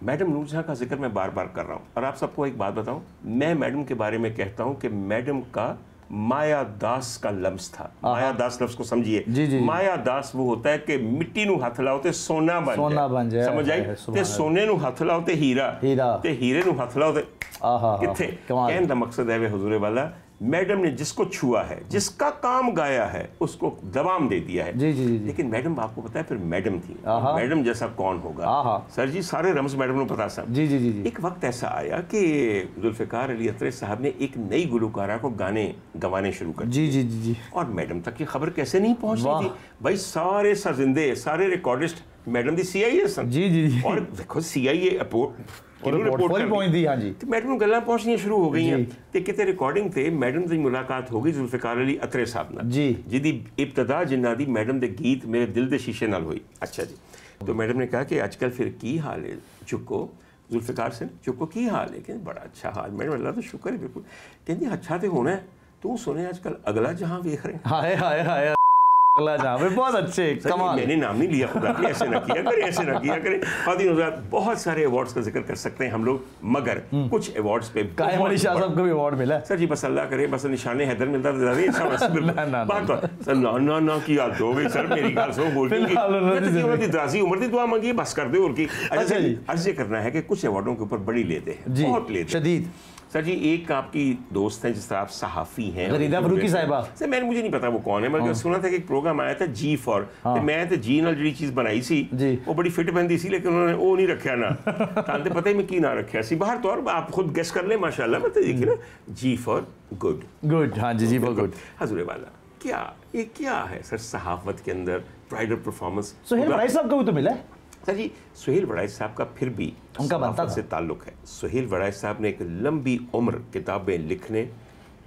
मैडम नूरजहाँ का जिक्र मैं बार बार कर रहा हूँ और आप सबको एक बात बताऊँ मैं मैडम के बारे में कहता हूँ कि मैडम का माया दास का लम्स था माया दास लफ्स को समझिए माया दास वो होता है कि मिट्टी नु हथ लाओ ते सोना बन सोना बन जाए समझ आई ते सोने नु हथ लाओ ते हीरा हीरा ते हीरे नु हथ लाओ ते किथे कहन दा मकसद है वे हुजूर वाला मैडम ने जिसको छुआ है जिसका काम गाया है उसको दबाम दे दिया है जी जी जी लेकिन मैडम आपको पता है फिर मैडम थी मैडम जैसा कौन होगा सर जी सारे रम्स मैडम ने पता सब जी जी जी जी एक वक्त ऐसा आया कि जुल्फ़िकार अली अतरे साहब ने एक नई गुलकारा को गाने गवाने शुरू कर जी जी जी जी और मैडम तक की खबर कैसे नहीं पहुंच रही थी भाई सारे सजिंदे सारे रिकॉर्डिस्ट मैडम दी सी आई है सर जी जी और देखो सी आई ए ਉਹਨੂੰ ਰਿਪੋਰਟ ਫੁੱਲ ਪਹੁੰਚਦੀ ਹਾਂਜੀ ਤੇ ਮੈਡਮ ਨੂੰ ਗੱਲਾਂ ਪਹੁੰਚਣੀਆਂ ਸ਼ੁਰੂ ਹੋ ਗਈਆਂ ਤੇ ਕਿਤੇ ਰਿਕਾਰਡਿੰਗ ਤੇ ਮੈਡਮ ਦੀ ਮੁਲਾਕਾਤ ਹੋ ਗਈ ਜ਼ੁਲਫਿਕਾਰ ਅਲੀ ਅਤਰੇ ਸਾਹਿਬ ਨਾਲ ਜੀ ਜਿਹਦੀ ਇਬਤਦਾ ਜਿੰਨਾ ਦੀ ਮੈਡਮ ਦੇ ਗੀਤ ਮੇਰੇ ਦਿਲ ਦੇ ਸ਼ੀਸ਼ੇ ਨਾਲ ਹੋਈ ਅੱਛਾ ਜੀ तो ਮੈਡਮ ਨੇ ਕਿਹਾ ਕਿ ਅੱਜਕੱਲ ਫਿਰ ਕੀ ਹਾਲ ਹੈ ਚੁੱਕੋ जुल्फिकार ਸਿੰਘ ਚੁੱਕੋ ਕੀ ਹਾਲ ਹੈ कहते ਬੜਾ ਅੱਛਾ ਹਾਲ ਮੈਡਮ ਅੱਲਾ ਦਾ ਸ਼ੁਕਰ ਹੈ ਬਿਲਕੁਲ ਕਹਿੰਦੀ ਅੱਛਾ ਤੇ ਹੋਣਾ ਤੂੰ तू ਅੱਜਕੱਲ ਅਗਲਾ ਜਹਾਂ ਵੇਖ ਰਹੇ ਹਾਏ ਹਾਏ ਹਾਏ बहुत अच्छे कमाल मैंने नाम नहीं लिया ऐसे ना किया करें ऐसे ना किया करें बहुत सारे अवार्ड्स का जिक्र कर सकते हैं हम लोग मगर हम्म। कुछ अवार्ड्स पे शाह साहब को भी अवार्ड मिला सर जी बस अल्लाह करे बस निशान हैदर मिलता तो ज़्यादा अच्छा सर ना ना ना की तो याद सर मेरी बोल दराजी उम्र की दुआ मांगी बस कर दो और की अच्छा अर्ज ये करना है कि कुछ अवार्डों के ऊपर बड़ी लेते हैं बहुत लेते हैं सर जी एक आपकी दोस्त है जिस तरह आप सहाफ़ी हैं अच्छा, रिदा फरूकी साहिबा सर मैंने मुझे नहीं पता वो कौन है मैं हाँ। सुना था कि एक प्रोग्राम आया था जी फॉर हाँ। तो मैं तो जी ਨਾਲ जी चीज़ बनाई सी वो बड़ी फिट बनती ਸੀ लेकिन उन्होंने वो नहीं रखा ना ਨਾ तो पता ही मैं की ना रखा सी बाहर ਬਾਹਰ तो आप खुद ਖੁਦ कर ले ਲੈ मैं तो देखिए ना जी फॉर गुड गुड हाँ जी जी फॉर गुड हजूर वाला क्या ये क्या है सर सहाफत के अंदर ब्राइडल परफॉर्मेंस सुहेल भाई साहब को भी तो मिला है सर जी सुहेल वड़ाई साहब का फिर भी उनका बनता से ताल्लुक है सुहेल वड़ाई साहब ने एक लंबी उम्र किताबें लिखने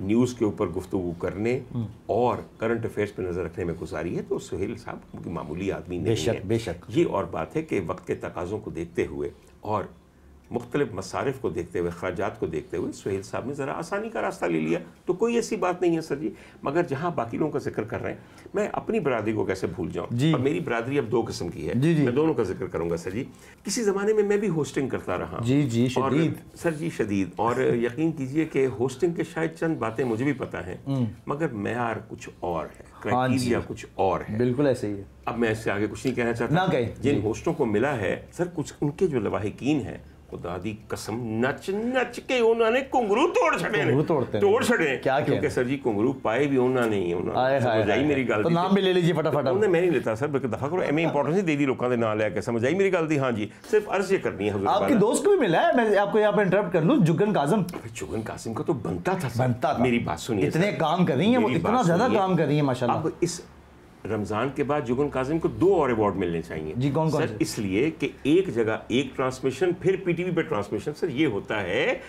न्यूज़ के ऊपर गुफ्तु करने हम्म। और करंट अफेयर्स पर नज़र रखने में गुजारी है तो सुहेल साहब उनकी मामूली आदमी नहीं बेशक, है बेशक ये और बात है कि वक्त के तकाजों को देखते हुए और मुख्तलि मसारफ को देखते हुए अखराज को देखते हुए सुहेल साहब ने ज़रा आसानी का रास्ता ले लिया तो कोई ऐसी बात नहीं है सर जी मगर जहाँ बाकी लोगों का जिक्र कर रहे हैं मैं अपनी बरदरी को कैसे भूल जाऊँ जी मेरी बरदरी अब दो किस्म की है जी जी मैं दोनों का जिक्र करूँगा सर जी किसी ज़माने में मैं भी होस्टिंग करता रहा जी जी और सर जी शदीद और यकीन कीजिए कि होस्टिंग के शायद चंद बातें मुझे भी पता हैं हम्म। मगर मैार कुछ और है क्राइटीरिया हाँ कुछ और है बिल्कुल ऐसे ही है अब मैं इससे आगे कुछ नहीं कहना चाहता ना कहे जिन होस्टों को मिला है सर कुछ उनके जो लवाहकिन हैं खुदा दी कसम नच नच के उन्होंने घुंगरू तोड़ छड़े ने तोड़ छड़े क्या क्योंकि सर जी घुंगरू पाए भी उन्होंने ही उन्होंने समझाई मेरी गल तो नाम भी ले लीजिए फटाफट उन्होंने मैं नहीं लेता सर एक दफा करो ਐਵੇਂ इंपॉर्टेंस ਨਹੀਂ ਦੇਦੀ ਲੋਕਾਂ ਦੇ ਨਾਂ ਲੈ ਕੇ ਸਮਝਾਈ ਮੇਰੀ ਗੱਲ ਦੀ ਹਾਂ जी सिर्फ अर्ज ये करनी है ਹਜ਼ੂਰ आपके दोस्त को भी मिला है मैं आपको यहाँ पे इंटरप्ट कर लूँ जुगन काजम जुगन कासिम का तो बनता था बनता था मेरी बात सुनिए इतने काम कर रही है वो इतना ज्यादा काम कर रही है माशाल्लाह इस रमज़ान के बाद जुगन काजिम को दो और अवार्ड मिलने चाहिए जी कौन कौन इसलिए कि एक जगह एक ट्रांसमिशन फिर पीटीवी पर ट्रांसमिशन सर ये होता है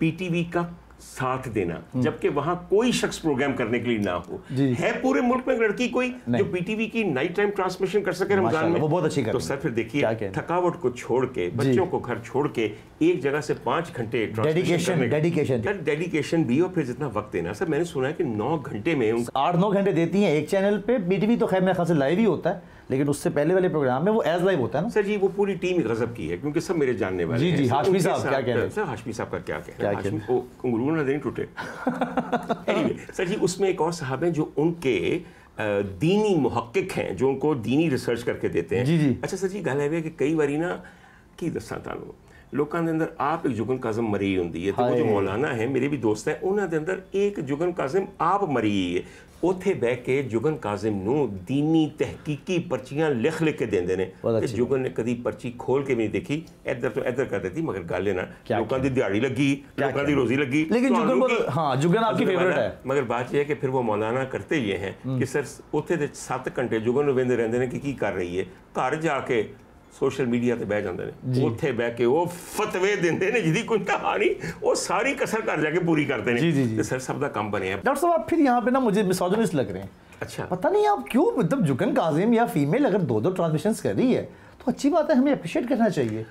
पीटीवी का साथ देना हम्म। जबकि वहां कोई शख्स प्रोग्राम करने के लिए ना हो है पूरे मुल्क में लड़की कोई जो पीटीवी की नाइट टाइम ट्रांसमिशन कर सके रमजान में वो बहुत अच्छी तो सर फिर देखिए थकावट को छोड़ के बच्चों को घर छोड़ के एक जगह से पांच घंटे डेडिकेशन डेडिकेशन डेडिकेशन भी और फिर जितना वक्त देना सर मैंने सुना है कि नौ घंटे में आठ नौ घंटे देती है एक चैनल पे पीटीवी तो खैर मेरे खास लाइव ही होता है लेकिन उससे पहले वाले प्रोग्राम में वो एज लाइव होता है ना सर जी वो पूरी टीम गजब की है क्योंकि सब मेरे जानने वाले जी जी हाशमी साहब क्या कह रहे हैं सर हाशमी साहब का क्या कह रहे हैं कंगरू ना दें टूटे सर जी उसमें एक और साहब हैं जो उनके दीनी मुहक्क हैं जो उनको दीनी रिसर्च करके देते हैं जी जी अच्छा सर जी गल है कि कई बार ना की दसा ਤੁਹਾਨੂੰ लोगों के अंदर आप एक जुगन काजम मरी ਹੁੰਦੀ ਹੈ ਤੇ जो मौलाना है मेरे भी दोस्त हैं उन्होंने अंदर एक जुगन काजम आप मरी है ਉੱਥੇ ਬਹਿ ਕੇ ਜੁਗਨ ਕਾਜ਼ਮ ਨੂੰ دینی ਤਹਿਕੀਕੀ ਪਰਚੀਆਂ ਲਿਖ ਲਿਖ ਕੇ ਦਿੰਦੇ ਨੇ ਤੇ ਜੁਗਨ ਨੇ ਕਦੀ ਪਰਚੀ ਖੋਲ ਕੇ ਵੀ ਨਹੀਂ ਦੇਖੀ ਇੱਧਰ ਤੋਂ ਇੱਧਰ ਕਰ ਦਿੱਤੀ ਮਗਰ ਗੱਲ ਇਹ ਨਾ ਲੋਕਾਂ ਦੀ ਦਿਹਾੜੀ ਲੱਗੀ ਲੋਕਾਂ ਦੀ ਰੋਜ਼ੀ ਲੱਗੀ ਲੇਕਿਨ ਜੁਗਨ ਹਾਂ ਜੁਗਨ ਆਪਕੀ ਫੇਵਰਿਟ ਹੈ ਮਗਰ ਬਾਤ ਇਹ ਹੈ ਕਿ ਫਿਰ ਉਹ ਮੌਲਾਨਾ ਕਰਤੇ ਹੀ ਹੈ ਕਿ ਸਿਰ ਉੱਥੇ ਦੇ 7 ਘੰਟੇ ਜੁਗਨ ਨੂੰ ਵੇਂਦੇ ਰਹਿੰਦੇ ਨੇ ਕਿ ਕੀ ਕਰ ਰਹੀ ਹੈ ਘਰ ਜਾ ਕੇ सोशल मीडिया से बह जाते हैं ਨੇ बह के ਕੇ फतवे देंगे ने जिंद कोई कहानी ਕਹਾਣੀ सारी कसर घर जाके पूरी करते हैं जी जी जी सर सब का ਕੰਮ बने डॉक्टर साहब आप फिर यहाँ पे ना मुझे मिसोजनिस लग रहे हैं अच्छा पता नहीं आप क्यों मतलब जुकन काजिम या फीमेल अगर दो दो ट्रांसमिशन कर रही है तो अच्छी बात है हमें अप्रिशिएट करना चाहिए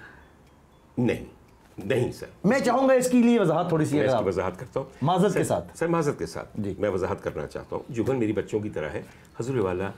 नहीं नहीं सर मैं चाहूंगा इसके लिए वजाहत थोड़ी सी मैं वजाहत करता हूँ माजत के साथ सर माजत के साथ जी मैं वजाहत करना चाहता हूँ जुगन मेरी बच्चों की तरह है हजूर वाला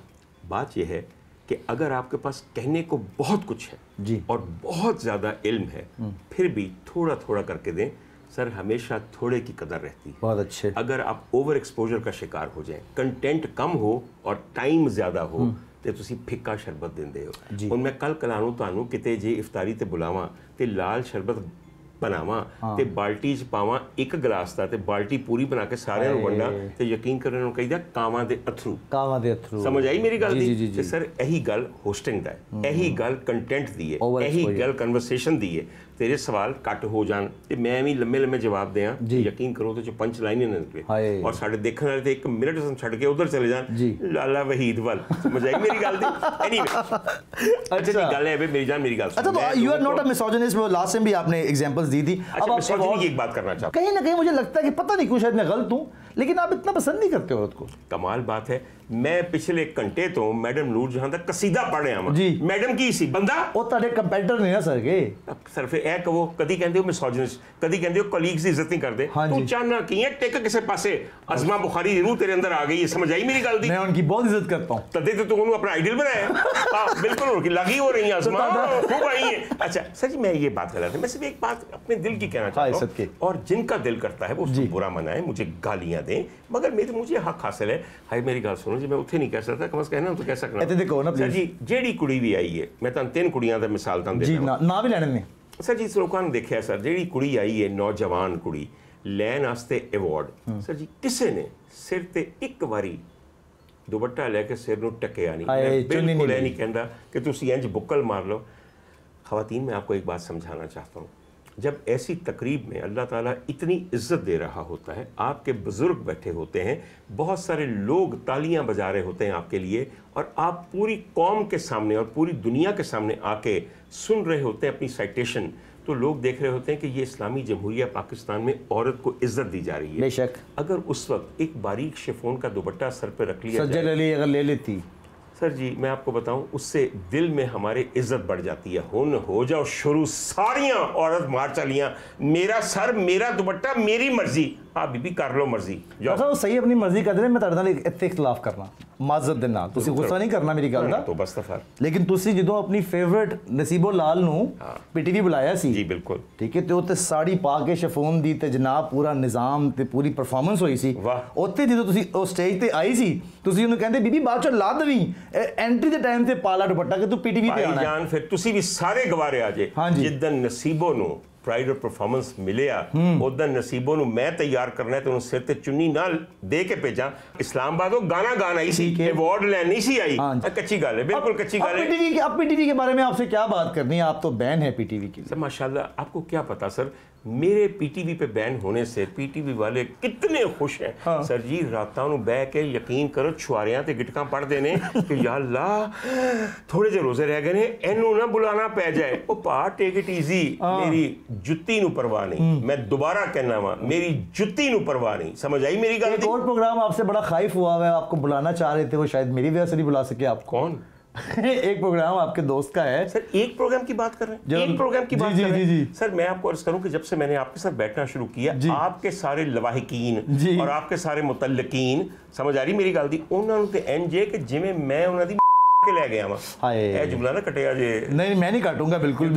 बात यह है कि अगर आपके पास कहने को बहुत कुछ है जी और बहुत ज़्यादा इल्म है हम्म। फिर भी थोड़ा थोड़ा करके दें सर हमेशा थोड़े की कदर रहती है बहुत अच्छे अगर आप ओवर एक्सपोजर का शिकार हो जाए कंटेंट कम हो और टाइम ज़्यादा हो हम्म। तो फिक्का शरबत ਸ਼ਰਬਤ हो ਹੋ मैं कल कलानू तो ਤੁਹਾਨੂੰ ਕਿਤੇ ਜੇ ਇਫਤਾਰੀ ਤੇ ਬੁਲਾਵਾਂ ਤੇ ਬਣਾਵਾਂ ਤੇ ਬਾਲਟੀ 'ਚ ਪਾਵਾਂ ਇੱਕ ਗਲਾਸ ਦਾ ਤੇ ਬਾਲਟੀ ਪੂਰੀ ਬਣਾ ਕੇ ਸਾਰਿਆਂ ਨੂੰ ਵੰਡਾਂ ਤੇ ਯਕੀਨ ਕਰਨ ਨੂੰ ਕਹੀਦਾ ਕਾਵਾਂ ਦੇ ਅਥਰੂ ਕਾਵਾਂ ਦੇ ਅਥਰੂ ਸਮਝ ਆਈ ਮੇਰੀ ਗੱਲ ਦੀ ਤੇ ਸਰ ਇਹੀ ਗੱਲ ਹੋਸਟਿੰਗ ਦਾ ਹੈ ਇਹੀ ਗੱਲ ਕੰਟੈਂਟ ਦੀ ਹੈ ਇਹੀ ਗੱਲ ਕਨਵਰਸੇਸ਼ਨ ਦੀ ਹੈ तेरे सवाल कट हो ਜਾਣ ਤੇ ਮੈਂ ਵੀ ਲੰਮੇ ਲੰਮੇ ਜਵਾਬ ਦਿਆਂ ਯਕੀਨ ਕਰੋ ਤੇ ਚ ਪੰਜ ਲਾਈਨਾਂ ਨਾ ਨਿਕਲੇ ਔਰ ਸਾਡੇ ਦੇਖਣ ਵਾਲੇ अच्छा, अच्छा।, अच्छा तो अच्छा, कहीं ना कहीं मुझे लगता है कि पता नहीं क्यों शायद मैं गलत लेकिन आप इतना पसंद नहीं करते कमाल बात है ਮੈਂ ਪਿਛਲੇ ਘੰਟੇ ਤੋਂ ਮੈਡਮ ਨੂਰ ਜਹਾਂ ਦਾ ਕਸੀਦਾ ਪੜ ਰਿਹਾ ਹਾਂ ਮੈਡਮ ਕੀ ਸੀ ਬੰਦਾ ਉਹ ਤੁਹਾਡੇ ਕੰਪੈਟੀਟਰ ਨੇ ਨਾ ਸਰਗੇ ਸਿਰਫ ਇਹ ਕਹੋ ਕਦੀ ਕਹਿੰਦੇ ਹੋ ਮਿਸੋਜਨਿਸ ਕਦੀ ਕਹਿੰਦੇ ਹੋ ਕਲੀਗਸ ਦੀ ਇੱਜ਼ਤ ਨਹੀਂ ਕਰਦੇ ਤੂੰ ਚਾਹਨਾ ਕੀ ਹੈ ਟਿਕ ਕਿਸੇ ਪਾਸੇ ਅਜ਼ਮਾ ਬੁਖਾਰੀ ਜ਼ਰੂਰ ਤੇਰੇ ਅੰਦਰ ਆ ਗਈ ਹੈ ਸਮਝ ਆਈ ਮੇਰੀ ਗੱਲ ਦੀ ਮੈਂ ਉਹਨਾਂ ਦੀ ਬਹੁਤ ਇੱਜ਼ਤ ਕਰਤਾ ਹੂੰ ਤਦੇ ਤੇ ਤੂੰ ਉਹਨੂੰ ਆਪਣਾ ਆਈਡਲ ਬਣਾਇਆ ਹਾਂ ਬਿਲਕੁਲ ਹੋਰ ਕੀ ਲਗੀ ਹੋ ਰਹੀ है अजमा खूब आई है अच्छा सर जी मैं ये बात गलत है मैं सिर्फ एक बात अपने दिल की कहना चाहता हूँ और जिनका दिल करता है वो उसको बुरा मनाए मुझे गालियाँ दें मगर मेरे मुझे हक हासिल है हाई मेरी गाल सुनो ਜੀ ਮੈਂ ਉੱਥੇ ਨਹੀਂ ਕਹਿ ਸਕਦਾ ਕਮਸ ਕਹਿਣਾ ਨੂੰ ਤਾਂ ਕਹਿ ਸਕਦਾ ਇੱਥੇ ਦੇਖੋ ਨਾ ਪਲੀਜ਼ ਜੀ ਜਿਹੜੀ ਕੁੜੀ ਵੀ ਆਈ ਹੈ ਮੈਂ ਤੁਹਾਨੂੰ ਤਿੰਨ ਕੁੜੀਆਂ ਦਾ ਮਿਸਾਲ ਤਾਂ ਦੇਣਾ ਜੀ ਨਾ ਵੀ ਲੈਣੇ ਨੇ ਸਰ ਜੀ ਲੋਕਾਂ ਨੂੰ ਦੇਖਿਆ ਸਰ ਜਿਹੜੀ ਕੁੜੀ ਆਈ ਹੈ ਨੌਜਵਾਨ ਕੁੜੀ ਲੈਣ ਵਾਸਤੇ ਅਵਾਰਡ ਸਰ ਜੀ ਕਿਸੇ ਨੇ ਸਿਰ ਤੇ ਇੱਕ ਵਾਰੀ ਦੁਪੱਟਾ ਲੈ ਕੇ ਸਿਰ ਨੂੰ ਟਕਿਆ ਨਹੀਂ ਮੈਂ ਬਿਲਕੁਲ ਨਹੀਂ ਕਹਿੰਦਾ ਕਿ ਤੁਸੀਂ ਇੰਜ ਬੁੱਕਲ ਮਾਰ ਲਓ ਖਵਾਤੀਨ ਮੈਂ ਆਪਕੋ ਇੱਕ ਬਾਤ ਸਮਝਾਣਾ ਚਾਹਤਾ ਹੂੰ जब ऐसी तकरीब में अल्लाह ताला इतनी इज्जत दे रहा होता है आपके बुज़ुर्ग बैठे होते हैं बहुत सारे लोग तालियां बजा रहे होते हैं आपके लिए और आप पूरी कौम के सामने और पूरी दुनिया के सामने आके सुन रहे होते हैं अपनी साइटेशन तो लोग देख रहे होते हैं कि ये इस्लामी जमहूरिया पाकिस्तान में औरत को इज्जत दी जा रही है बेशक अगर उस वक्त एक बारीक शेफोन का दोपट्टा सर पर रख लिया ले लेती सर जी मैं आपको बताऊं उससे दिल में हमारे इज्जत बढ़ जाती है हुन हो जाओ शुरू सारियां औरत मार चलियां मेरा सर मेरा दुपट्टा मेरी मर्जी ਆ ਬੀਬੀ ਕਰ ਲੋ ਮਰਜ਼ੀ ਜੋ ਉਹ ਸਹੀ ਆਪਣੀ ਮਰਜ਼ੀ ਕਰਦੇ ਨੇ ਮੈਂ ਤੁਹਾਡੇ ਨਾਲ ਇੱਥੇ ਇਖਤਲਾਫ ਕਰਨਾ ਮਾਜ਼ਰ ਦੇ ਨਾਲ ਤੁਸੀਂ ਗੁੱਸਾ ਨਹੀਂ ਕਰਨਾ ਮੇਰੀ ਗੱਲ ਦਾ ਤੋ ਬਸ ਤਾਂ ਲੇਕਿਨ ਤੁਸੀਂ ਜਦੋਂ ਆਪਣੀ ਫੇਵਰਿਟ ਨਸੀਬੋ ਲਾਲ ਨੂੰ ਪੀਟੀਵੀ ਬੁਲਾਇਆ ਸੀ ਜੀ ਬਿਲਕੁਲ ਠੀਕ ਹੈ ਤੇ ਉੱਤੇ ਸਾੜੀ ਪਾ ਕੇ ਸ਼ਫੂਨ ਦੀ ਤੇ ਜਨਾਬ ਪੂਰਾ ਨਿਜ਼ਾਮ ਤੇ ਪੂਰੀ ਪਰਫਾਰਮੈਂਸ ਹੋਈ ਸੀ ਉੱਤੇ ਜਦੋਂ ਤੁਸੀਂ ਉਹ ਸਟੇਜ ਤੇ ਆਈ ਸੀ ਤੁਸੀਂ ਉਹਨੂੰ ਕਹਿੰਦੇ ਬੀਬੀ ਬਾਅਦ ਚ ਲਾ ਦਵੀਂ ਐਂਟਰੀ ਦੇ ਟਾਈਮ ਤੇ ਪਾਲਾ ਦੁਪੱਟਾ ਕਿ ਤੂੰ ਪੀਟੀਵੀ ਤੇ ਆਣਾ ਜਾਨ ਫਿਰ ਤੁਸੀਂ ਵੀ ਸਾਰੇ ਗਵਾਰੇ ਆ ਜੇ ਜਿੱਦਨ ਨਸੀਬੋ ਨੂੰ ਪ੍ਰਾਈਡ ਔਰ ਪਰਫਾਰਮੈਂਸ ਮਿਲਿਆ ਉਹਦਾ ਨਸੀਬੋਂ मैं तैयार करना है तो ਉਹਨੂੰ ਸਿਰ ਤੇ ਚੁੰਨੀ ਨਾਲ ਦੇ ਕੇ ਭੇਜਾਂ ਇਸਲਾਮਾਬਾਦ ਉਹ ਗਾਣਾ ਗਾਣਾ ਹੀ ਸੀ ਅਵਾਰਡ आई हाँ कच्ची गल है बिल्कुल कच्ची गल है पीटीवी के पीटीवी के बारे में आपसे क्या बात करनी है आप तो बैन है पीटीवी की सर माशाल्लाह आपको क्या पता सर मेरे पीटीवी पे बैन होने से पीटीवी वाले कितने खुश हैं हाँ। सर जी रात बह के यकीन करो छुआरिया ते पढ़ देने कि यार ला थोड़े जे रोजे रह गए ने ना बुलाना पै जाए ओ पा टेक इट इजी हाँ। मेरी जुत्ती नु परवाह नहीं हम्म। मैं दोबारा कहना वा मेरी जुत्ती नु परवाह नहीं समझ आई मेरी गलती प्रोग्राम आपसे बड़ा खाइफ हुआ है आपको बुलाना चाह रहे थे वो शायद मेरी वजह से नहीं बुला सके आप कौन एक प्रोग्राम आपके दोस्त का है सर एक प्रोग्राम की बात कर रहे हैं एक प्रोग्राम की बात जी, कर रहे हैं जी, जी, सर मैं आपको अर्ज करूं कि जब से मैंने आपके साथ बैठना शुरू किया आपके सारे लवाहकीन और आपके सारे मुतलकीन समझ आ रही मेरी गल उन्होंने तो एन जे कि जिमें मैं उन्होंने के ले गया वहां जुमला ना कटेगा जे नहीं मैं नहीं काटूंगा बिल्कुल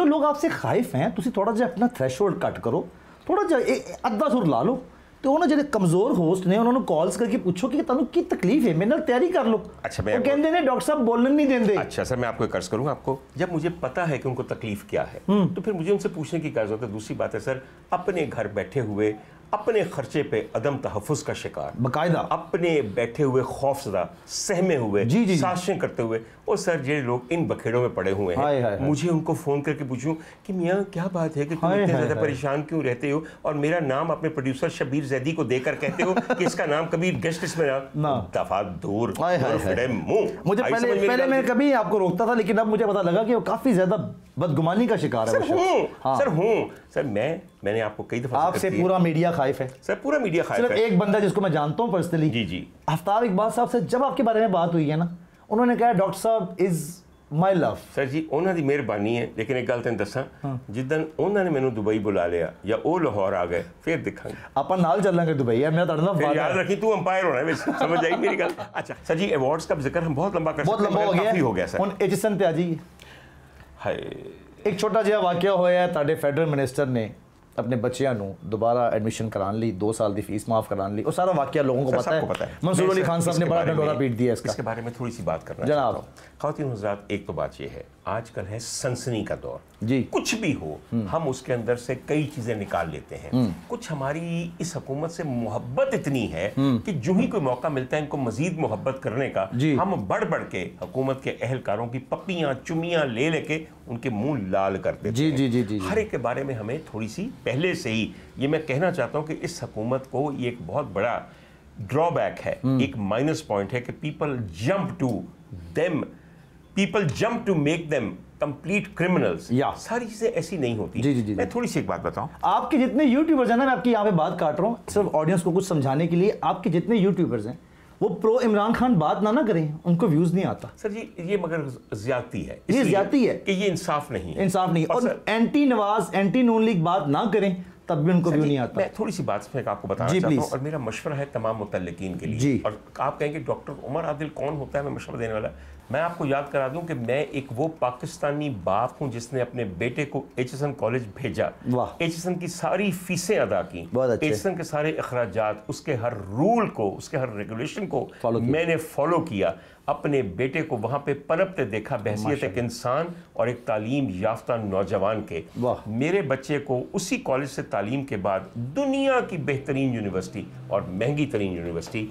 जो लोग आपसे खाइफ हैं थोड़ा जा अपना तो ਉਹਨਾਂ ਜਿਹੜੇ ਕਮਜ਼ੋਰ ਹੋਸਟ ਨੇ ਉਹਨਾਂ ਨੂੰ ਕਾਲਸ ਕਰਕੇ ਪੁੱਛੋ ਕਿ ਤੁਹਾਨੂੰ ਕੀ ਤਕਲੀਫ ਹੈ ਮੇਰੇ ਨਾਲ ਤਿਆਰੀ ਕਰ ਲਓ अच्छा मैं कहते हैं डॉक्टर साहब बोलन नहीं देते अच्छा सर मैं आपको कर्ज करूंगा आपको जब मुझे पता है कि उनको तकलीफ क्या है हम्म। तो फिर मुझे उनसे पूछने की कर्ज होता है दूसरी बात है सर अपने घर बैठे हुए अपने खर्चे पे अदम तहफ़ का शिकार बकायदा अपने बैठे हुए खौफजदा सहमे हुए जी जी साशें करते हुए और सर ये लोग इन बखेड़ों में पड़े हुए हैं हाँ हाँ मुझे हाँ उनको फ़ोन करके पूछूं कि मियाँ क्या बात है कि तुम हाँ इतने ज़्यादा हाँ परेशान क्यों रहते हो और मेरा नाम अपने प्रोड्यूसर शबीर जैदी को देकर कहते हो कि इसका नाम कबीर गेस्ट इसमें दफा दूर मुझे पहले मैं कभी आपको रोकता था लेकिन अब मुझे पता लगा कि वो काफ़ी ज़्यादा बदगुमानी का शिकार है हाँ। सर हूँ सर मैं मैंने आपको कई दफा आपसे पूरा मीडिया खाइफ है सर पूरा मीडिया खाइफ है एक बंदा जिसको मैं जानता हूँ पर्सनली जी जी आफ्ताब इकबाल साहब से जब आपके बारे में बात हुई है ना उन्होंने कहा डॉक्टर साहब is my love sir ji उन्होंने मेहरबानी है लेकिन एक गल तेन दसा हाँ। जिदन उन्होंने मैंने दुबई बुला लिया या वो लाहौर आ गए फिर देखा अपन चलेंगे दुबई है मैं याद रखी तू अंपायर होना है समझ आई मेरी गल अच्छा सर जी अवार्ड्स का जिक्र हम बहुत लंबा कर बहुत लंबा हो गया सर हूँ एजिसन पे आ जाइए हाय एक छोटा जहा वाक्य होया फैडरल मिनिस्टर ने अपने बच्चों दोबारा एडमिशन कराने ली दो साल की फीस माफ कराने ली और सारा वाक्य लोगों को अच्छा, पता है, मंसूर अली खान साहब ने बड़ा डंडोरा पीट दिया इसके बारे में थोड़ी सी बात करना जनाब खातिन हजरात एक तो बात यह है आजकल है सनसनी का दौर जी कुछ भी हो हम्म। हम उसके अंदर से कई चीजें निकाल लेते हैं हम्म। कुछ हमारी इस हकूमत से मोहब्बत इतनी है हम्म। कि जो ही कोई मौका मिलता है इनको मजीद मोहब्बत करने का हम बढ़ बढ़ के हकूमत के अहलकारों की पपियां चुमियां ले लेके उनके मुंह लाल करते जी, जी, जी, जी, हर एक के बारे में हमें थोड़ी सी पहले से ही ये मैं कहना चाहता हूँ कि इस हकूमत को ये एक बहुत बड़ा ड्रॉबैक है एक माइनस पॉइंट है कि people jump to them people jump to make them complete criminals या सारी चीजें ऐसी नहीं होती जी जी जी मैं थोड़ी सी एक बात बताऊं आपके जितने यूट्यूबर्स हैं ना मैं आपकी यहाँ पे बात काट रहा हूँ सिर्फ ऑडियंस को कुछ समझाने के लिए आपके जितने यूट्यूबर्स हैं वो प्रो इमरान खान बात ना ना करें उनको व्यूज नहीं आता सर जी ये मगर ज्यादती है ये ज्यादती है कि ये इंसाफ नहीं है इंसाफ नहीं और, और anti Nawaz anti Noon League बात ना करें तब भी उनको व्यू नहीं आता मैं थोड़ी सी बात मैं आपको बताना चाहता हूँ और मेरा मशवरा है तमाम मुतलकिन के लिए और आप कहेंगे डॉक्टर उमर आदिल कौन होता है मैं मशवरा देने वाला मैं आपको याद करा दूं कि मैं एक वो पाकिस्तानी बाप हूं जिसने अपने बेटे को एच कॉलेज भेजा एच की सारी फीसें अदा की एच के सारे अखराज उसके हर रूल को उसके हर रेगुलेशन को फौलो मैंने फॉलो किया अपने बेटे को वहाँ पे पनपते देखा बहसीत एक इंसान और एक तालीम याफ्ता नौजवान के मेरे बच्चे को उसी कॉलेज से तालीम के बाद दुनिया की बेहतरीन यूनिवर्सिटी और महंगी तरीन यूनिवर्सिटी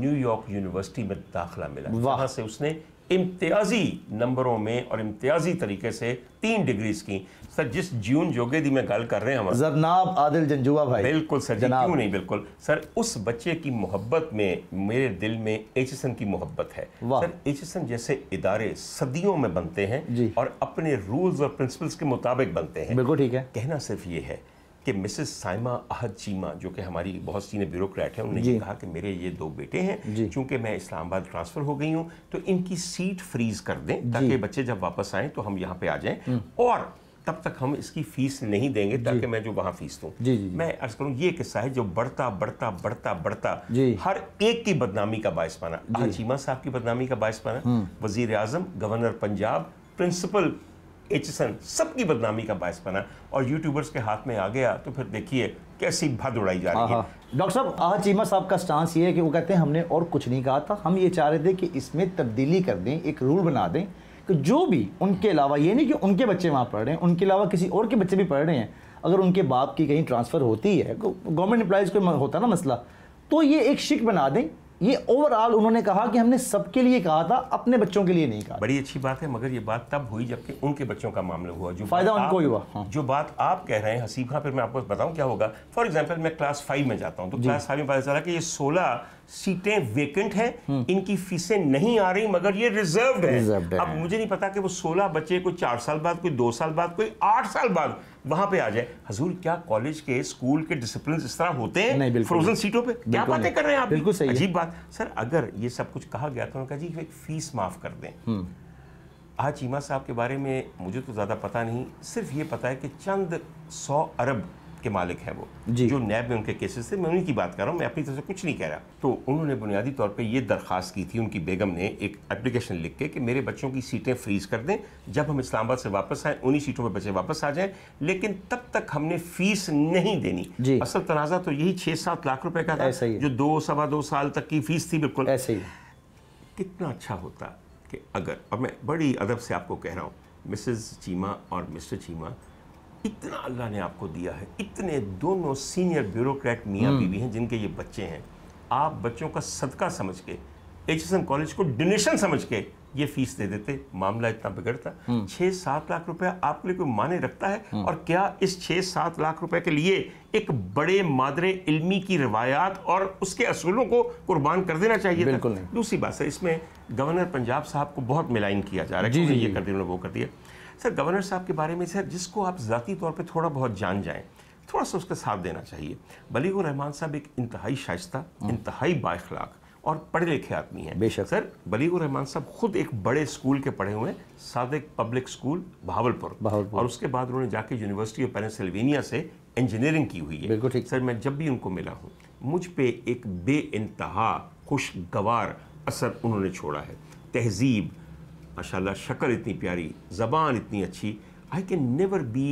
न्यूयॉर्क यूनिवर्सिटी में दाखिला मिला वहां से उसने इम्तियाजी नंबरों में और इम्तियाजी तरीके से तीन डिग्रीज की सर जिस जून जोगे दी में गल कर रहे हैं हम जनाब आदिल जंजुआ भाई बिल्कुल सर जनाब क्यों नहीं बिल्कुल सर उस बच्चे की मोहब्बत में मेरे दिल में एच की मोहब्बत है सर एच जैसे इदारे सदियों में बनते हैं और अपने रूल्स और प्रिंसिपल्स के मुताबिक बनते हैं बिल्कुल ठीक है कहना सिर्फ ये है कि मिसेस साइमा अहद चीमा जो कि हमारी बहुत सीनियर ब्यूरोक्रेट हैं उन्होंने कहा कि मेरे ये दो बेटे हैं चूंकि मैं इस्लामाबाद ट्रांसफ़र हो गई हूँ तो इनकी सीट फ्रीज कर दें ताकि बच्चे जब वापस आए तो हम यहाँ पे आ जाए हम्म। और तब तक हम इसकी फीस नहीं देंगे ताकि मैं जो वहाँ फीस दूँ मैं अर्ज करूँ ये किस्सा है जो बढ़ता बढ़ता बढ़ता बढ़ता हर एक की बदनामी का बायस बना चीमा साहब की बदनामी का बायस बना हम्म। वजीर आजम गवर्नर पंजाब प्रिंसिपल एचसन सबकी बदनामी का बायस बना और यूट्यूबर्स के हाथ में आ गया तो फिर देखिए कैसी भद उड़ाई जा रही है डॉक्टर साहब आज चीमा साहब का स्टांस ये है कि वो कहते हैं हमने और कुछ नहीं कहा था हम ये चाह रहे थे कि इसमें तब्दीली कर दें एक रूल बना दें कि जो भी उनके अलावा ये नहीं कि उनके बच्चे वहाँ पढ़ रहे हैं उनके अलावा किसी और के बच्चे भी पढ़ रहे हैं अगर उनके बाप की कहीं ट्रांसफ़र होती है गवर्नमेंट एम्प्लॉयज़ को होता ना मसला तो ये एक शिक बना दें ये ओवरऑल उन्होंने कहा कि हमने सबके लिए कहा था अपने बच्चों के लिए नहीं कहा बड़ी अच्छी बात है मगर ये बात तब हुई जबकि उनके बच्चों का मामला हुआ जो फायदा उनको ही हुआ हाँ। जो बात आप कह रहे हैं हसीफा फिर मैं आपको बताऊं क्या होगा फॉर एग्जाम्पल मैं क्लास फाइव में जाता हूँ तो क्लास फाइव में पता चला कि ये सोलह सीटें वेकेंट हैं हम्म। इनकी फीसें नहीं आ रही मगर ये रिजर्व है है अब मुझे नहीं पता कि वो सोलह बच्चे कोई चार साल बाद कोई दो साल बाद कोई आठ साल बाद वहां पे आ जाए हजूर क्या कॉलेज के स्कूल के डिसिप्लिन इस तरह होते हैं फ्रोजन सीटों पे क्या बातें कर रहे हैं आप बिल्कुल सही अजीब बात सर अगर ये सब कुछ कहा गया तो उन्होंने कहा जी फीस माफ कर दें हम्म। आज चीमा साहब के बारे में मुझे तो ज़्यादा पता नहीं सिर्फ ये पता है कि चंद सौ अरब के मालिक हैं वो जो नैब में उनके केसेस थे मैं उन्हीं की बात कर रहा हूँ मैं अपनी तरफ से कुछ नहीं कह रहा तो उन्होंने बुनियादी तौर पर यह दरख्वास्त की थी उनकी बेगम ने एक एप्लीकेशन लिख के कि मेरे बच्चों की सीटें फ्रीज कर दें जब हम इस्लामाबाद से वापस आए उन्हीं सीटों पर बच्चे वापस आ जाएँ लेकिन तब तक हमने फीस नहीं देनी असल तनाजा तो यही छह सात लाख रुपए का था जो दो सवा दो साल तक की फीस थी बिल्कुल ऐसे ही कितना अच्छा होता कि अगर और मैं बड़ी अदब से आपको कह रहा हूँ मिसेज़ चीमा और मिस्टर चीमा इतना अल्लाह ने आपको दिया है इतने दोनों सीनियर ब्यूरोक्रेट मियाँ हम्म। बीवी हैं जिनके ये बच्चे हैं आप बच्चों का सदका समझ के एच कॉलेज को डोनेशन समझ के ये फीस दे देते मामला इतना बिगड़ता हम्म। छः सात लाख रुपया आपके लिए कोई माने रखता है हम्म। और क्या इस छः सात लाख रुपए के लिए एक बड़े मादरे इल्मी की रवायात और उसके असूलों को कुर्बान कर देना चाहिए बिल्कुल दूसरी बात है इसमें गवर्नर पंजाब साहब को बहुत मिलाइन किया जा रहा है ये कर दिया उन्होंने वो कर दिया सर गवर्नर साहब के बारे में सर जिसको आप ज़ाती तौर पर थोड़ा बहुत जान जाएँ थोड़ा सा उसका साथ देना चाहिए बलीग रहमान साहब एक इंतहाई शाइस्ता हम्म। इंतहाई बाखलाक और पढ़े लिखे आदमी हैं बेशक सर बलीग रहमान साहब खुद एक बड़े स्कूल के पढ़े हुए हैं सादक पब्लिक स्कूल भावलपुर भावलपुर और उसके बाद उन्होंने जाके यूनिवर्सिटी ऑफ पेंसिल्वेनिया से इंजीनियरिंग की हुई है बिल्कुल ठीक सर मैं जब भी उनको मिला हूँ मुझ पर एक बे इंतहा खुशगवार असर उन्होंने छोड़ा है तहजीब माशाल्लाह शक्ल इतनी प्यारी ज़बान इतनी अच्छी I can never be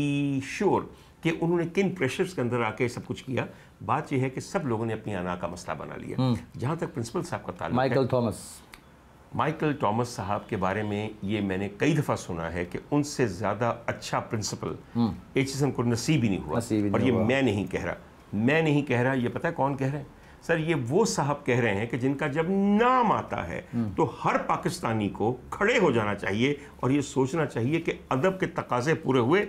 sure कि उन्होंने किन प्रेशर्स के अंदर आके सब कुछ किया बात यह है कि सब लोगों ने अपनी आना का मसला बना लिया हम्म। जहाँ तक प्रिंसिपल साहब का ताल्लुक माइकल थॉमस माइकल थॉमस साहब के बारे में ये मैंने कई दफ़ा सुना है कि उनसे ज़्यादा अच्छा प्रिंसिपल एच एस को नसीब ही नहीं हुआ और ये मैं नहीं कह रहा मैं नहीं कह रहा ये पता है कौन कह रहे हैं सर ये वो साहब कह रहे हैं कि जिनका जब नाम आता है हम्म। तो हर पाकिस्तानी को खड़े हो जाना चाहिए और ये सोचना चाहिए कि अदब के तकाजे पूरे हुए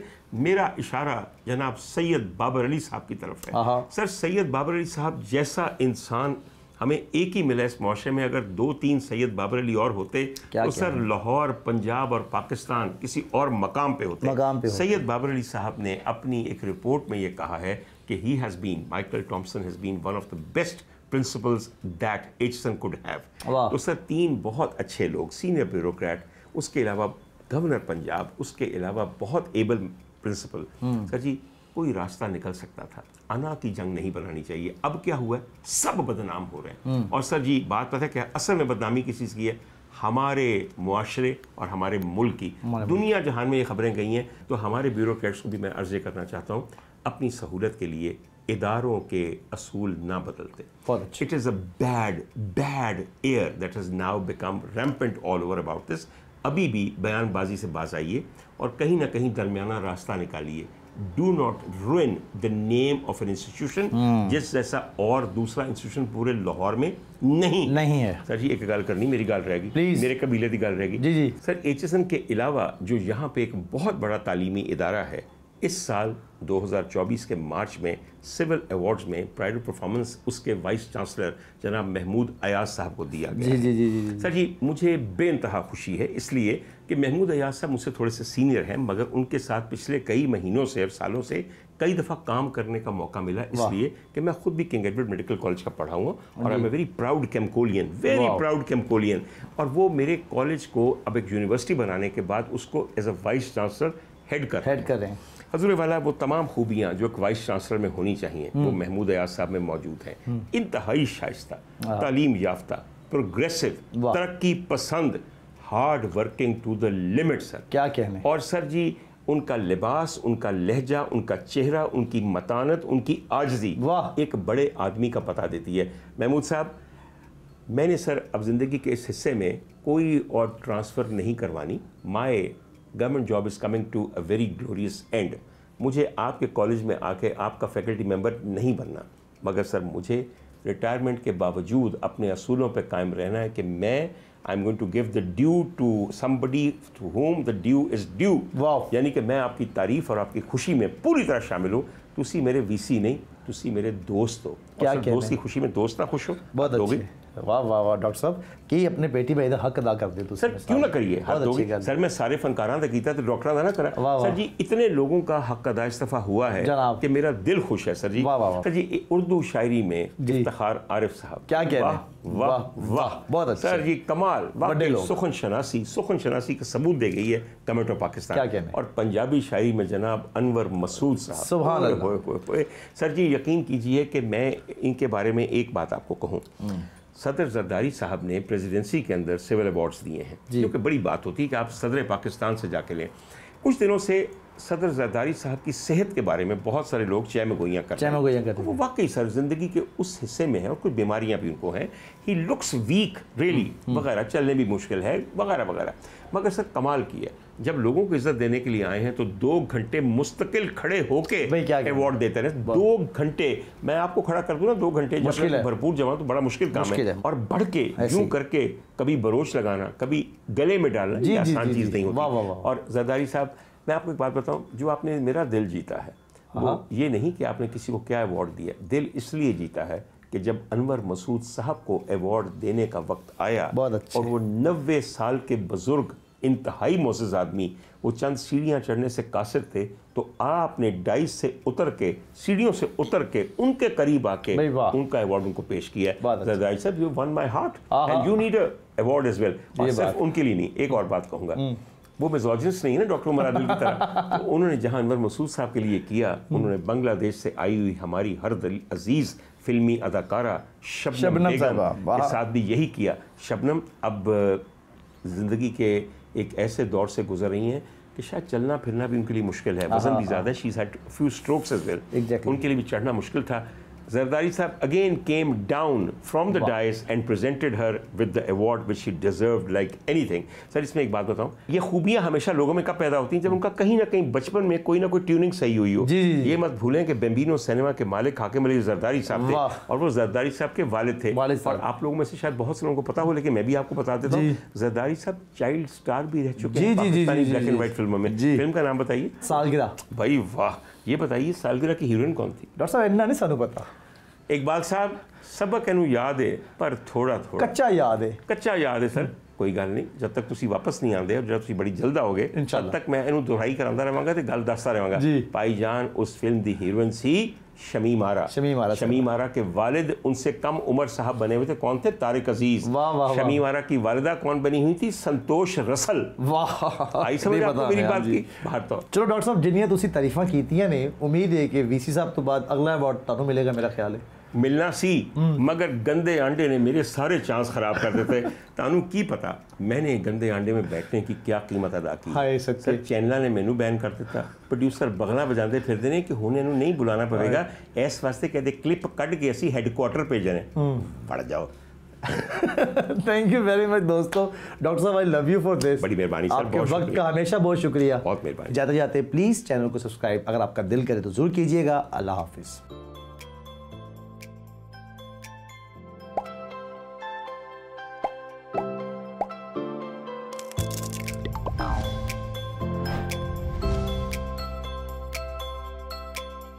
मेरा इशारा जनाब सैयद बाबर अली साहब की तरफ है सर सैयद बाबर अली साहब जैसा इंसान हमें एक ही मिला इस मुआरे में अगर दो तीन सैयद बाबर अली और होते क्या तो क्या सर लाहौर पंजाब और पाकिस्तान किसी और मकाम पे होते मकाम पे सैयद बाबर अली साहब ने अपनी एक रिपोर्ट में ये कहा है कि he has been Michael Thomson has been one of the best principals that Aitchison could have तो सर तीन बहुत अच्छे लोग, सीनियर ब्यूरोक्रेट, उसके अलावा गवर्नर पंजाब उसके अलावा बहुत एबल प्रिंसिपल हम्म। सर जी कोई रास्ता निकल सकता था अना की जंग नहीं बनानी चाहिए अब क्या हुआ सब बदनाम हो रहे हैं हम्म। और सर जी बात पता है क्या असल में बदनामी किस चीज़ की है हमारे मुआरे और हमारे मुल्क की दुनिया जहान में ये खबरें गई हैं तो हमारे ब्यूरोक्रेट्स को भी मैं अर्जी करना चाहता हूँ अपनी सहूलत के लिए इदारों के असूल ना बदलते it is a bad bad air that has now become rampant all over about this अभी भी बयानबाजी से बाज आइए और कहीं ना कहीं दरमियाना रास्ता निकालिए do not ruin the name of an institution जिस जैसा और दूसरा इंस्टीट्यूशन पूरे लाहौर में नहीं नहीं है सर जी एक गाल करनी मेरी गाल रहेगी मेरे कबीले की गाल रहेगी जी जी सर एच के अलावा जो यहाँ पे एक बहुत बड़ा तालीमी इदारा है इस साल 2024 के मार्च में सिविल अवार्ड्स में प्राइड परफॉर्मेंस उसके वाइस चांसलर जनाब महमूद अयाज साहब को दिया गया जी जी जी जी सर जी मुझे बेानतहा खुशी है इसलिए कि महमूद अयाज साहब मुझसे थोड़े से सीनियर हैं मगर उनके साथ पिछले कई महीनों से और सालों से कई दफ़ा काम करने का मौका मिला इसलिए कि मैं खुद भी किंग एडवर्ड मेडिकल कॉलेज का पढ़ा हुआ और I am very proud Kamcolian very proud Kamcolian और वो मेरे कॉलेज को अब एक यूनिवर्सिटी बनाने के बाद उसको as a vice chancellor head कर हेड कर रहे हैं हजूर वाला वो तमाम खूबियाँ जो एक वाइस चांसलर में होनी चाहिए वो हम्म। महमूद अयाज साहब में मौजूद हैं हम्म। इंतहाई शाइस्ता तालीम याफ्ता प्रोग्रेसिव तरक्की पसंद hard working to the limit sir क्या कहने और सर जी उनका लिबास उनका लहजा उनका चेहरा उनकी मतानत उनकी आजजी वाह एक बड़े आदमी का पता देती है महमूद साहब मैंने सर अब ज़िंदगी के इस हिस्से में कोई और ट्रांसफ़र नहीं करवानी my government job is coming to a very glorious end मुझे आपके कॉलेज में आके आपका फैकल्टी मेम्बर नहीं बनना मगर सर मुझे रिटायरमेंट के बावजूद अपने असूलों पर कायम रहना है कि मैं I am going to give the due to somebody to whom the due is due वाह यानी कि मैं आपकी तारीफ और आपकी खुशी में पूरी तरह शामिल हूँ तुम मेरे वीसी नहीं तुम मेरे दोस्त हो क्या, दोस्त की खुशी में दोस्त ना खुश हो बहुत वाह वाह वाह डॉक्टर साहब कि अपने बेटी भाई का हक अदा कर दे तो सर क्यों ना करिए हद होगी सर मैं सारे फनकारा का किया तो डॉक्टर का ना करा वाह सर जी इतने लोगों का हक अदा इस दफ़ा हुआ है जनाब कि मेरा दिल खुश है सर जी वाह वाह सर जी उर्दू शायरी में इफ्तार आरिफ साहब क्या कह रहे हैं वाह वाह बहुत अच्छा सर जी कमाल सुखन शनासी सुखन शनासी का सबूत दे गई है कमेटो पाकिस्तान क्या कहना और पंजाबी शायरी में जनाब अनवर मसूद साहब सर जी यकीन कीजिए कि मैं इनके बारे में एक बात आपको कहूँ हम्म। सदर जरदारी साहब ने प्रेसिडेंसी के अंदर सिविल अवार्ड्स दिए हैं जो कि बड़ी बात होती है कि आप सदर पाकिस्तान से जाके लें कुछ दिनों से सदर जरदारी साहब की सेहत के बारे में बहुत सारे लोग चैम गोइयाँ करते चैम गोइयाँ हैं तो वो वाकई सर जिंदगी के उस हिस्से में है और कुछ बीमारियाँ भी उनको हैं ही लुक्स वीक रियली वगैरह चलने भी मुश्किल है वगैरह वगैरह मगर सर कमाल किया जब लोगों को इज्जत देने के लिए आए हैं तो दो घंटे मुस्तकिल खड़े होके अवार्ड देते रहे दो घंटे मैं आपको खड़ा कर दूँ ना दो घंटे जब भरपूर जमा तो बड़ा मुश्किल काम है।, है और बढ़ के यूं करके कभी बरोच लगाना कभी गले में डालना ये आसान चीज़ नहीं होती और जरदारी साहब मैं आपको एक बात बताऊँ जो आपने मेरा दिल जीता है वो हाँ। ये नहीं कि आपने किसी को क्या अवार्ड दिया दिल इसलिए जीता है कि जब अनवर मसूद साहब को अवार्ड देने का वक्त आया और वो नब्बे साल के बुजुर्ग इंतहाई मोजिज़ आदमी वो चंद सीढ़ियाँ चढ़ने से कासिर थे तो आपने डाइस से उतर के सीढ़ियों से उतर के उनके करीब आके उनका अवार्ड उनको पेश किया साहब यू अवार्ड एज वेल सिर्फ उनके लिए नहीं एक और बात कहूंगा हम्म। वो मेजोजिस्ट नहीं है ना डॉक्टर उमर आदिल की तरह तो उन्होंने जहां अनवर मसूद साहब के लिए किया हम्म। उन्होंने बांग्लादेश से आई हुई हमारी हर अजीज़ फिल्मी अदाकारा शबनम, शबनम के साथ भी यही किया शबनम अब ज़िंदगी के एक ऐसे दौर से गुजर रही हैं कि शायद चलना फिरना भी उनके लिए मुश्किल है हाँ, वजन हाँ, भी ज़्यादा she had few strokes as well उनके लिए भी चढ़ना मुश्किल था Zardari Sahib again came down from the wow. dais and presented her with the award which she deserved like anything. Sir इसमें एक बात बताऊँ ये खूबियाँ हमेशा लोगों में कब पैदा होती हैं जब उनका कहीं ना कहीं बचपन में कोई ना कोई ट्यूनिंग सही हुई हो जी, जी, ये मत भूलें कि बेम्बिनो सिनेमा के मालिक हाकिम अली जरदारी साहब थे और वो जरदारी साहब के वालिद थे वालिद और आप लोगों में से शायद बहुत से लोगों को पता हो लेकिन मैं भी आपको बता देता हूँ जरदारी साहब चाइल्ड स्टार भी रह चुके हैं ब्लैक एंड वाइट फिल्मों में फिल्म का नाम बताइए सालगिरा भाई वाह ये बताइए सालगिरह की हीरोइन कौन थी डॉक्टर साहब इन्ना नहीं सानू पता इकबाल साहब सबक इनू याद है पर थोड़ा थोड़ा कच्चा याद है कच्चा याद है सर कोई गल नहीं जब तक वापस नहीं आते जब तुम बड़ी जल्द आओगे तब तक मैं इनू दोहराई कराता रहा तो गल दसता रहा भाई जान उस फिल्म की हीरोइन सी शमी मारा शमी मारा शमी मारा के वालिद उनसे कम उम्र साहब बने हुए थे कौन थे तारिक अजीज वाह वाह शमी मारा की वालिदा कौन बनी हुई थी संतोष रसल वाह हाँ तो। चलो डॉक्टर साहब जिन्हें तारीफा कीतिया ने उम्मीद है कि वीसी साहब तो बाद अगला अवार्ड तुम मिलेगा मेरा ख्याल है मिलना सी हम्म। मगर गंदे आंडे ने मेरे सारे चांस खराब कर देते तानू की पता मैंने गंदे आंडे में बैठने की क्या कीमत अदा की हाय सर चैनल ने मेनू बैन कर दिया प्रोड्यूसर बगला बजाते फिर देने कि हूं इन्हू नहीं बुलाना पड़ेगा इस वास्ते कहते क्लिप कट के असी हेडक्वार्टर भेजने पड़ हम्म। जाओ थैंक यू वेरी मच दोस्तों डॉक्टर साहब I love you for this बड़ी मेहरबानी आपके वक्त का हमेशा बहुत शुक्रिया बहुत मेहरबानी जाते जाते प्लीज चैनल को सब्सक्राइब अगर आपका दिल करे तो जरूर कीजिएगा अल्लाह हाफिज़